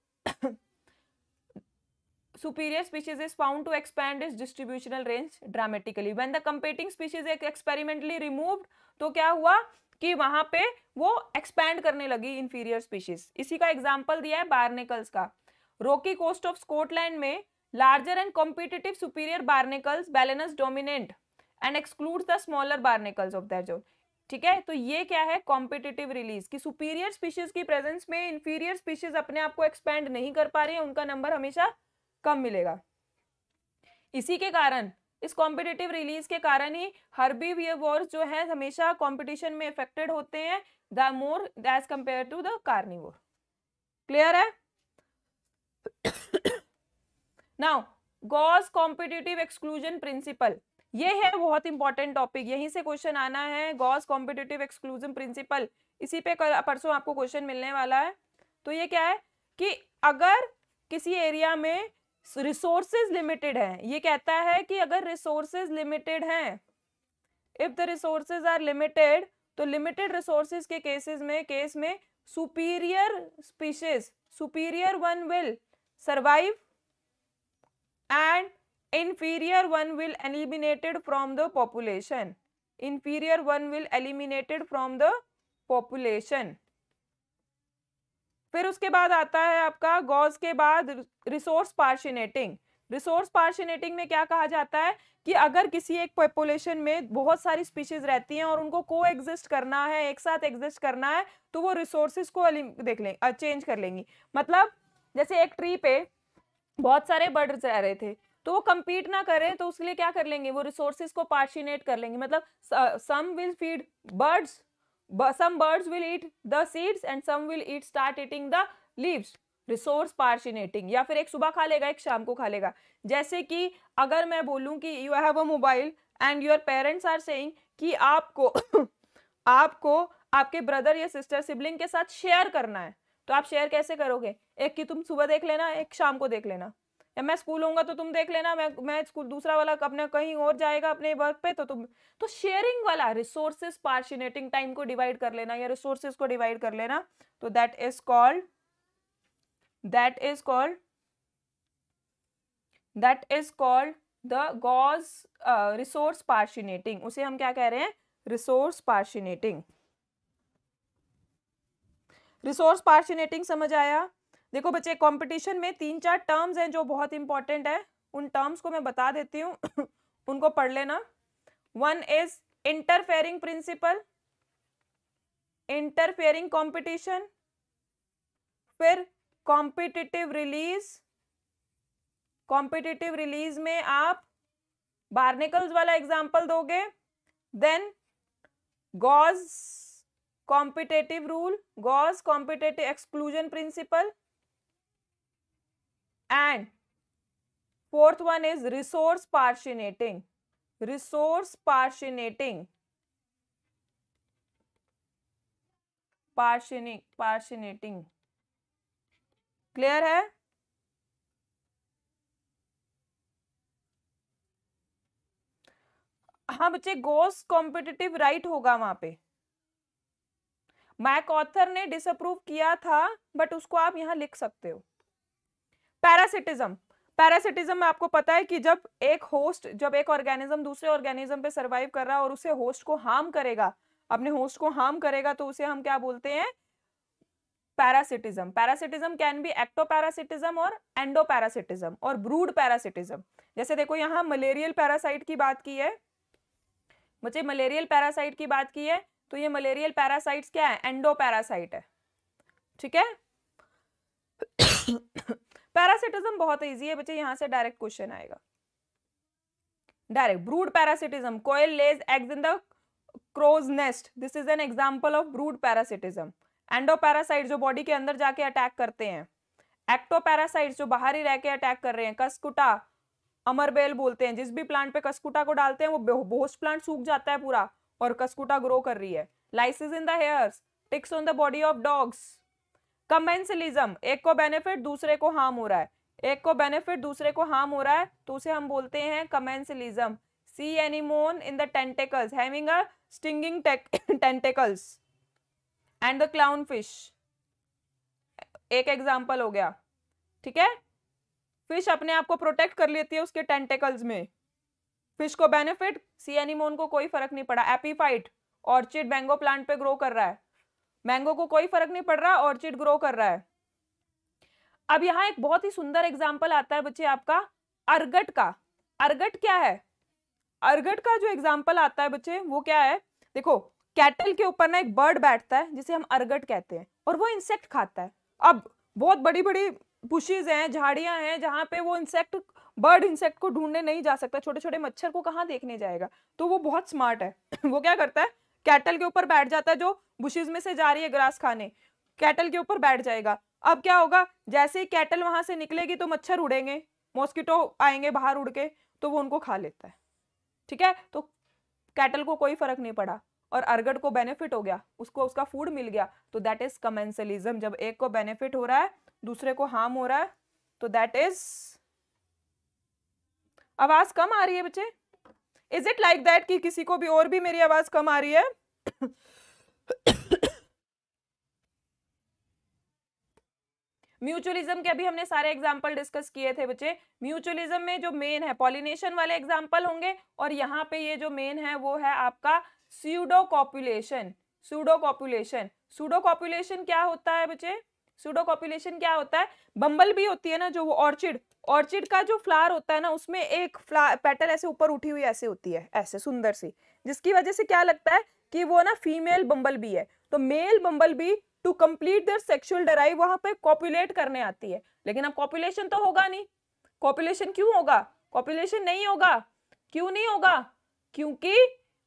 superior species is found to expand is distributional range dramatically when the competing species एक एक्सपेरिमेंटली removed तो क्या हुआ कि वहां पे वो एक्सपैंड करने लगी इंफीरियर स्पीशीज इसी का एग्जाम्पल दिया है बारनेकल्स का रोकी कोस्ट ऑफ स्कॉटलैंड में larger and competitive superior barnacles balenus dominant and excludes the smaller barnacles of their zone ठीक है तो ये क्या है कॉम्पिटिटिव रिलीज कि सुपीरियर स्पीशीज की प्रेजेंस में इंफीरियर स्पीशीज अपने आप को एक्सपेंड नहीं कर पा रही है उनका नंबर हमेशा कम मिलेगा इसी के कारण इस कॉम्पिटिटिव रिलीज के कारण ही हर्बी वॉर्स जो है हमेशा कॉम्पिटिशन में इफेक्टेड होते हैं the more as compare to the carnivore clear है now Gause competitive exclusion principle ये है बहुत इंपॉर्टेंट टॉपिक यहीं से क्वेश्चन आना है गॉस कॉम्पिटिटिव एक्सक्लूजन प्रिंसिपल इसी पे परसों आपको क्वेश्चन मिलने वाला है तो ये क्या है कि अगर किसी एरिया में रिसोर्सेज लिमिटेड है ये कहता है कि अगर रिसोर्सेज लिमिटेड हैं if the resources are limited तो लिमिटेड रिसोर्सेज के केसेस में केस में superior species superior one will survive and inferior one will eliminated from the population inferior one will eliminated from the population फिर उसके बाद आता है आपका गॉज के बाद रिसोर्स पार्शिनेटिंग रिसोर्स पार्शिनेटिंग में क्या कहा जाता है कि अगर किसी एक पॉपुलेशन में बहुत सारी स्पीशीज रहती हैं और उनको को एग्जिस्ट करना है एक साथ एग्जिस्ट करना है तो वो रिसोर्सिस को देख लें चेंज कर लेंगी मतलब जैसे एक ट्री पे बहुत सारे बर्ड आ रहे थे तो वो कम्पीट ना करें तो उसके लिए क्या कर लेंगे वो रिसोर्सेज को पार्शिनेट कर लेंगे मतलब some will feed birds some birds will eat the seeds and some will eat start eating the leaves resource partitioning या फिर एक सुबह खा लेगा एक शाम को खा लेगा जैसे कि अगर मैं बोलूं कि you have a mobile and your parents are saying कि आपको आपको आपके ब्रदर या सिस्टर सिबलिंग के साथ शेयर करना है तो आप शेयर कैसे करोगे एक की तुम सुबह देख लेना एक शाम को देख लेना या मैं स्कूल होऊंगा तो तुम देख लेना मैं मैं स्कूल दूसरा वाला अपने कहीं और जाएगा अपने वर्क पे तो तुम तो शेयरिंग वाला रिसोर्सेज पार्शिनेटिंग टाइम को डिवाइड कर लेना या रिसोर्सेज को डिवाइड कर लेना तो that is called that is called that is called the Gause resource partitioning उसे हम क्या कह रहे हैं रिसोर्स पार्शिनेटिंग रिसोर्स पार्शनेटिंग समझ आया देखो बच्चे कंपटीशन में तीन चार टर्म्स हैं जो बहुत इंपॉर्टेंट है उन टर्म्स को मैं बता देती हूँ उनको पढ़ लेना one is interfering principle interfering competition फिर कॉम्पिटिटिव रिलीज कॉम्पिटिटिव रिलीज में आप बार्निकल्स वाला एग्जाम्पल दोगे then Gause competitive rule Gause competitive exclusion principle and fourth one is resource partitioning resource partitioning partitioning partitioning clear है हाँ बच्चे गोस competitive right होगा वहां पे मैक ऑथर ने डिसअप्रूव किया था बट उसको आप यहाँ लिख सकते हो पैरासिटिज्म पैरासिटिज्म में आपको पता है कि जब एक होस्ट जब एक ऑर्गेनिज्म दूसरे ऑर्गेनिज्म पे सरवाइव कर रहा है और उसे होस्ट को हार्म करेगा अपने होस्ट को हार्म करेगा तो उसे हम क्या बोलते हैं parasitism parasitism can be ectoparasitism और एंडो पैरासिटिज्म और ब्रूड पैरासिटिज्म जैसे देखो यहाँ मलेरियल पैरासाइट की बात की है मुझे मलेरियल पैरासाइट की बात की है तो ये मलेरियल पैरासाइट्स क्या है एंडो पैरासाइट है ठीक है पैरासिटिज्म बहुत इजी है बच्चे यहां से डायरेक्ट क्वेश्चन आएगा direct brood parasitism koel lays eggs in the crow's nest this is an example of brood parasitism endoparasite जो बॉडी के अंदर जाके अटैक करते हैं एक्टो पैरासाइट जो बाहर ही रहकर अटैक कर रहे हैं कस्कुटा अमरबेल बोलते हैं जिस भी प्लांट पे कस्कुटा को डालते हैं वो बोस्ट प्लांट सूख जाता है पूरा और कस्कुटा ग्रो कर रही है lices in the hairs ticks on the body of dogs commensalism एक को बेनिफिट दूसरे को हार्म हो रहा है एक को बेनिफिट दूसरे को हार्म हो रहा है तो उसे हम बोलते हैं commensalism sea anemone in the tentacles having a stinging tentacles and the clown fish एक एग्जाम्पल हो गया ठीक है फिश अपने आप को प्रोटेक्ट कर लेती है उसके टेंटेकल्स में फिश को बेनिफिट सी एनिमोन को कोई फर्क नहीं पड़ा एपीफाइट ऑर्चिड मैंगो प्लांट पे ग्रो कर रहा है मैंगो को कोई फर्क नहीं पड़ रहा ऑर्चिड ग्रो कर रहा है अब यहाँ एक बहुत ही सुंदर एग्जाम्पल आता है बच्चे आपका अर्गट का अर्गट क्या है अर्गट का जो एग्जाम्पल आता है बच्चे वो क्या है देखो कैटल के ऊपर ना एक बर्ड बैठता है जिसे हम अर्गट कहते हैं और वो इंसेक्ट खाता है अब बहुत बड़ी बड़ी पुशीज हैं झाड़ियां हैं जहां पे वो इंसेक्ट बर्ड इंसेक्ट को ढूंढने नहीं जा सकता छोटे छोटे मच्छर को कहाँ देखने जाएगा तो वो बहुत स्मार्ट है वो क्या करता है कैटल के ऊपर बैठ जाता है जो बुशेज में से जा रही है ग्रास खाने कैटल के ऊपर बैठ जाएगा अब क्या होगा जैसे ही कैटल वहां से निकलेगी तो मच्छर उड़ेंगे मॉस्किटो आएंगे बाहर उड़ के तो वो उनको खा लेता है ठीक है तो कैटल को कोई फर्क नहीं पड़ा और अर्गड को बेनिफिट हो गया उसको उसका फूड मिल गया तो दैट इज कमेंसलिज्म जब एक को बेनिफिट हो रहा है दूसरे को हार्म हो रहा है तो दैट इज आवाज कम आ रही है बच्चे इज इट लाइक दैट कि किसी को भी और भी मेरी आवाज कम आ रही है म्यूचुअलिज्म के अभी हमने सारे एग्जाम्पल डिस्कस किए थे बच्चे म्यूचुअलिज्म में जो मेन है पॉलिनेशन वाले एग्जाम्पल होंगे और यहाँ पे ये जो मेन है वो है आपका pseudo copulation pseudo copulation pseudo copulation क्या होता है बच्चे सूडो कॉपुलेशन क्या होता है बम्बल भी होती है ना जो वो ऑर्चिड ऑर्चिड का जो फ्लावर होता है ना उसमें एक फ्लावर पेटल ऐसे ऊपर उठी हुई ऐसे होती है ऐसे सुंदर सी जिसकी वजह से क्या लगता है कि वो ना फीमेल बम्बल भी है तो male bumblebee to complete their sexual drive वहां पर कॉपुलेट करने आती है लेकिन अब कॉपुलेशन तो होगा नहीं कॉपुलेशन क्यों होगा कॉपुलेशन नहीं होगा क्यों नहीं होगा क्योंकि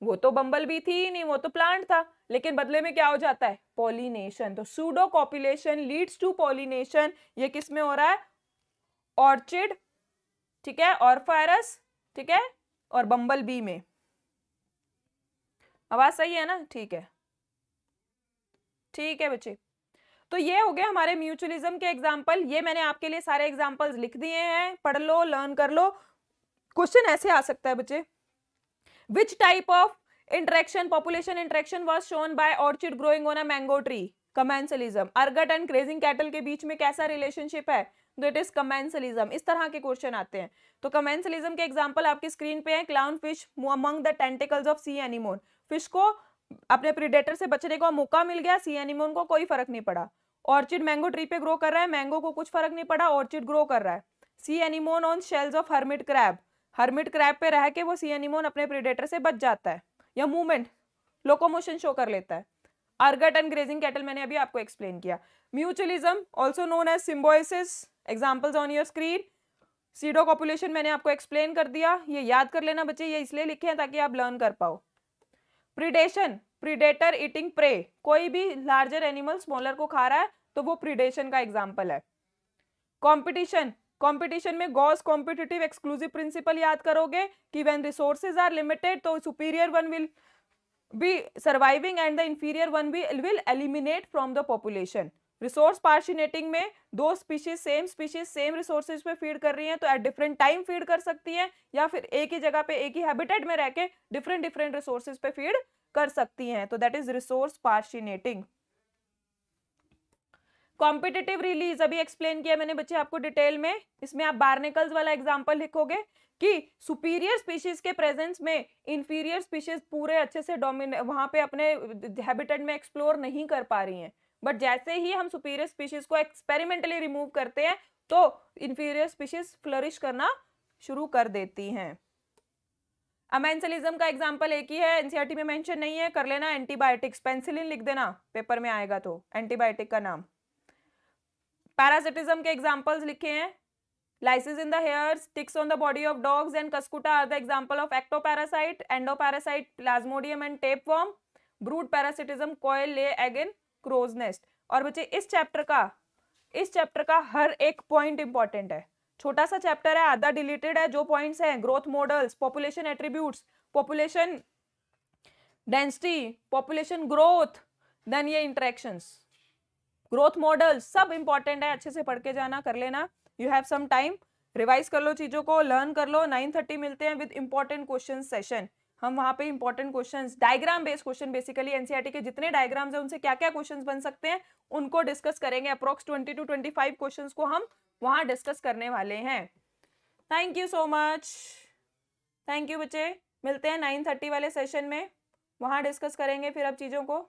वो तो बम्बल भी थी ही नहीं वो तो प्लांट था लेकिन बदले में क्या हो जाता है पॉलिनेशन तो pseudo copulation leads to pollination ये किस में हो रहा है ऑर्चिड ठीक है ऑर्फायरस ठीक है और बम्बल बी में आवाज सही है ना ठीक है ठीक है बच्चे तो ये हो गया हमारे म्यूचुअलिज्म के एग्जाम्पल ये मैंने आपके लिए सारे एग्जाम्पल्स लिख दिए हैं पढ़ लो लर्न कर लो क्वेश्चन ऐसे आ सकता है बच्चे which type of interaction population interaction was shown by orchid growing on a mango tree commensalism अर्गट एंड क्रेजिंग कैटल के बीच में कैसा रिलेशनशिप है दैट इज कमेंसलिज्म इस तरह के क्वेश्चन आते हैं तो कमेंसलिज्म के एग्जाम्पल आपकी स्क्रीन पे है clown fish among the tentacles of sea anemone fish को अपने प्रिडेटर से बचने का मौका मिल गया सी एनिमोन को कोई फर्क नहीं पड़ा ऑर्चिड मैंगो ट्री पे ग्रो कर रहा है मैंगो को कुछ फर्क नहीं पड़ा ऑर्चिड ग्रो कर रहा है sea anemone on shells of hermit crab hermit crab पे रह के वो सी एनिमोन अपने प्रिडेटर से बच जाता है या मूवमेंट लोकोमोशन शो कर लेता है अर्गट एंड ग्रेजिंग कैटल मैंने अभी आपको एक्सप्लेन किया mutualism also known as symbiosis examples on your screen pseudo population मैंने आपको एक्सप्लेन कर दिया ये याद कर लेना बच्चे ये इसलिए लिखे हैं ताकि आप लर्न कर पाओ प्रिडेशन प्रिडेटर ईटिंग प्रे कोई भी लार्जर एनिमल स्मॉलर को खा रहा है तो वो प्रिडेशन का एग्जाम्पल है कॉम्पिटिशन कंपटीशन में गॉस कॉम्पिटिटिव एक्सक्लूसिव प्रिंसिपल याद करोगे कि व्हेन रिसोर्सेज आर लिमिटेड तो superior one will be surviving and the inferior one be will eliminate from the population resource partitioning में दो species same species same resources पे feed कर रही हैं तो एट डिफरेंट टाइम फीड कर सकती हैं या फिर एक ही जगह पे एक ही हैबिटेट में रह के डिफरेंट डिफरेंट रिसोर्सेज पे फीड कर सकती हैं तो that is resource partitioning competitive release अभी एक्सप्लेन किया मैंने बच्चे आपको डिटेल में इसमें आप बार्निकल्स वाला एग्जाम्पल लिखोगे कि सुपीरियर स्पीशीज के प्रेजेंस में इंफीरियर स्पीशीज पूरे अच्छे से डोमिने वहां पे अपने हैबिटेट में एक्सप्लोर नहीं कर पा रही हैं बट जैसे ही हम सुपीरियर स्पीशीज को एक्सपेरिमेंटली रिमूव करते हैं तो इन्फीरियर स्पीशीज फ्लरिश करना शुरू कर देती हैं अमेंसलिज्म का एग्जाम्पल एक ही है एनसीआरटी में मेंशन नहीं है कर लेना एंटीबायोटिक्स पेंसिलिन लिख देना पेपर में आएगा तो एंटीबायोटिक का नाम पैरासिटिज्म के एग्जाम्पल्स लिखे हैं lices in the hair sticks on the body of dogs and cuscuta are the example of ectoparasite endoparasite plasmodium and tapeworm brood parasitism koel lay eggs in crow's nest और बच्चे इस chapter का इस chapter का हर एक point important है छोटा सा चैप्टर है आधा डिलीटेड है जो पॉइंट्स हैं growth models population attributes population density population growth then ये इंट्रैक्शंस ग्रोथ मॉडल्स सब इंपॉर्टेंट है अच्छे से पढ़ के जाना कर लेना you have some time revise कर लो चीज़ों को लर्न कर लो नाइन थर्टी मिलते हैं विद इंपॉर्टेंट क्वेश्चन सेशन हम वहाँ पे important questions diagram based question basically NCERT के जितने डायग्राम्स हैं उनसे क्या क्या क्वेश्चंस बन सकते हैं उनको डिस्कस करेंगे approx twenty two twenty five question को हम वहाँ डिस्कस करने वाले हैं thank you so much thank you बच्चे मिलते हैं नाइन थर्टी वाले सेशन में वहाँ डिस्कस करेंगे फिर अब चीज़ों को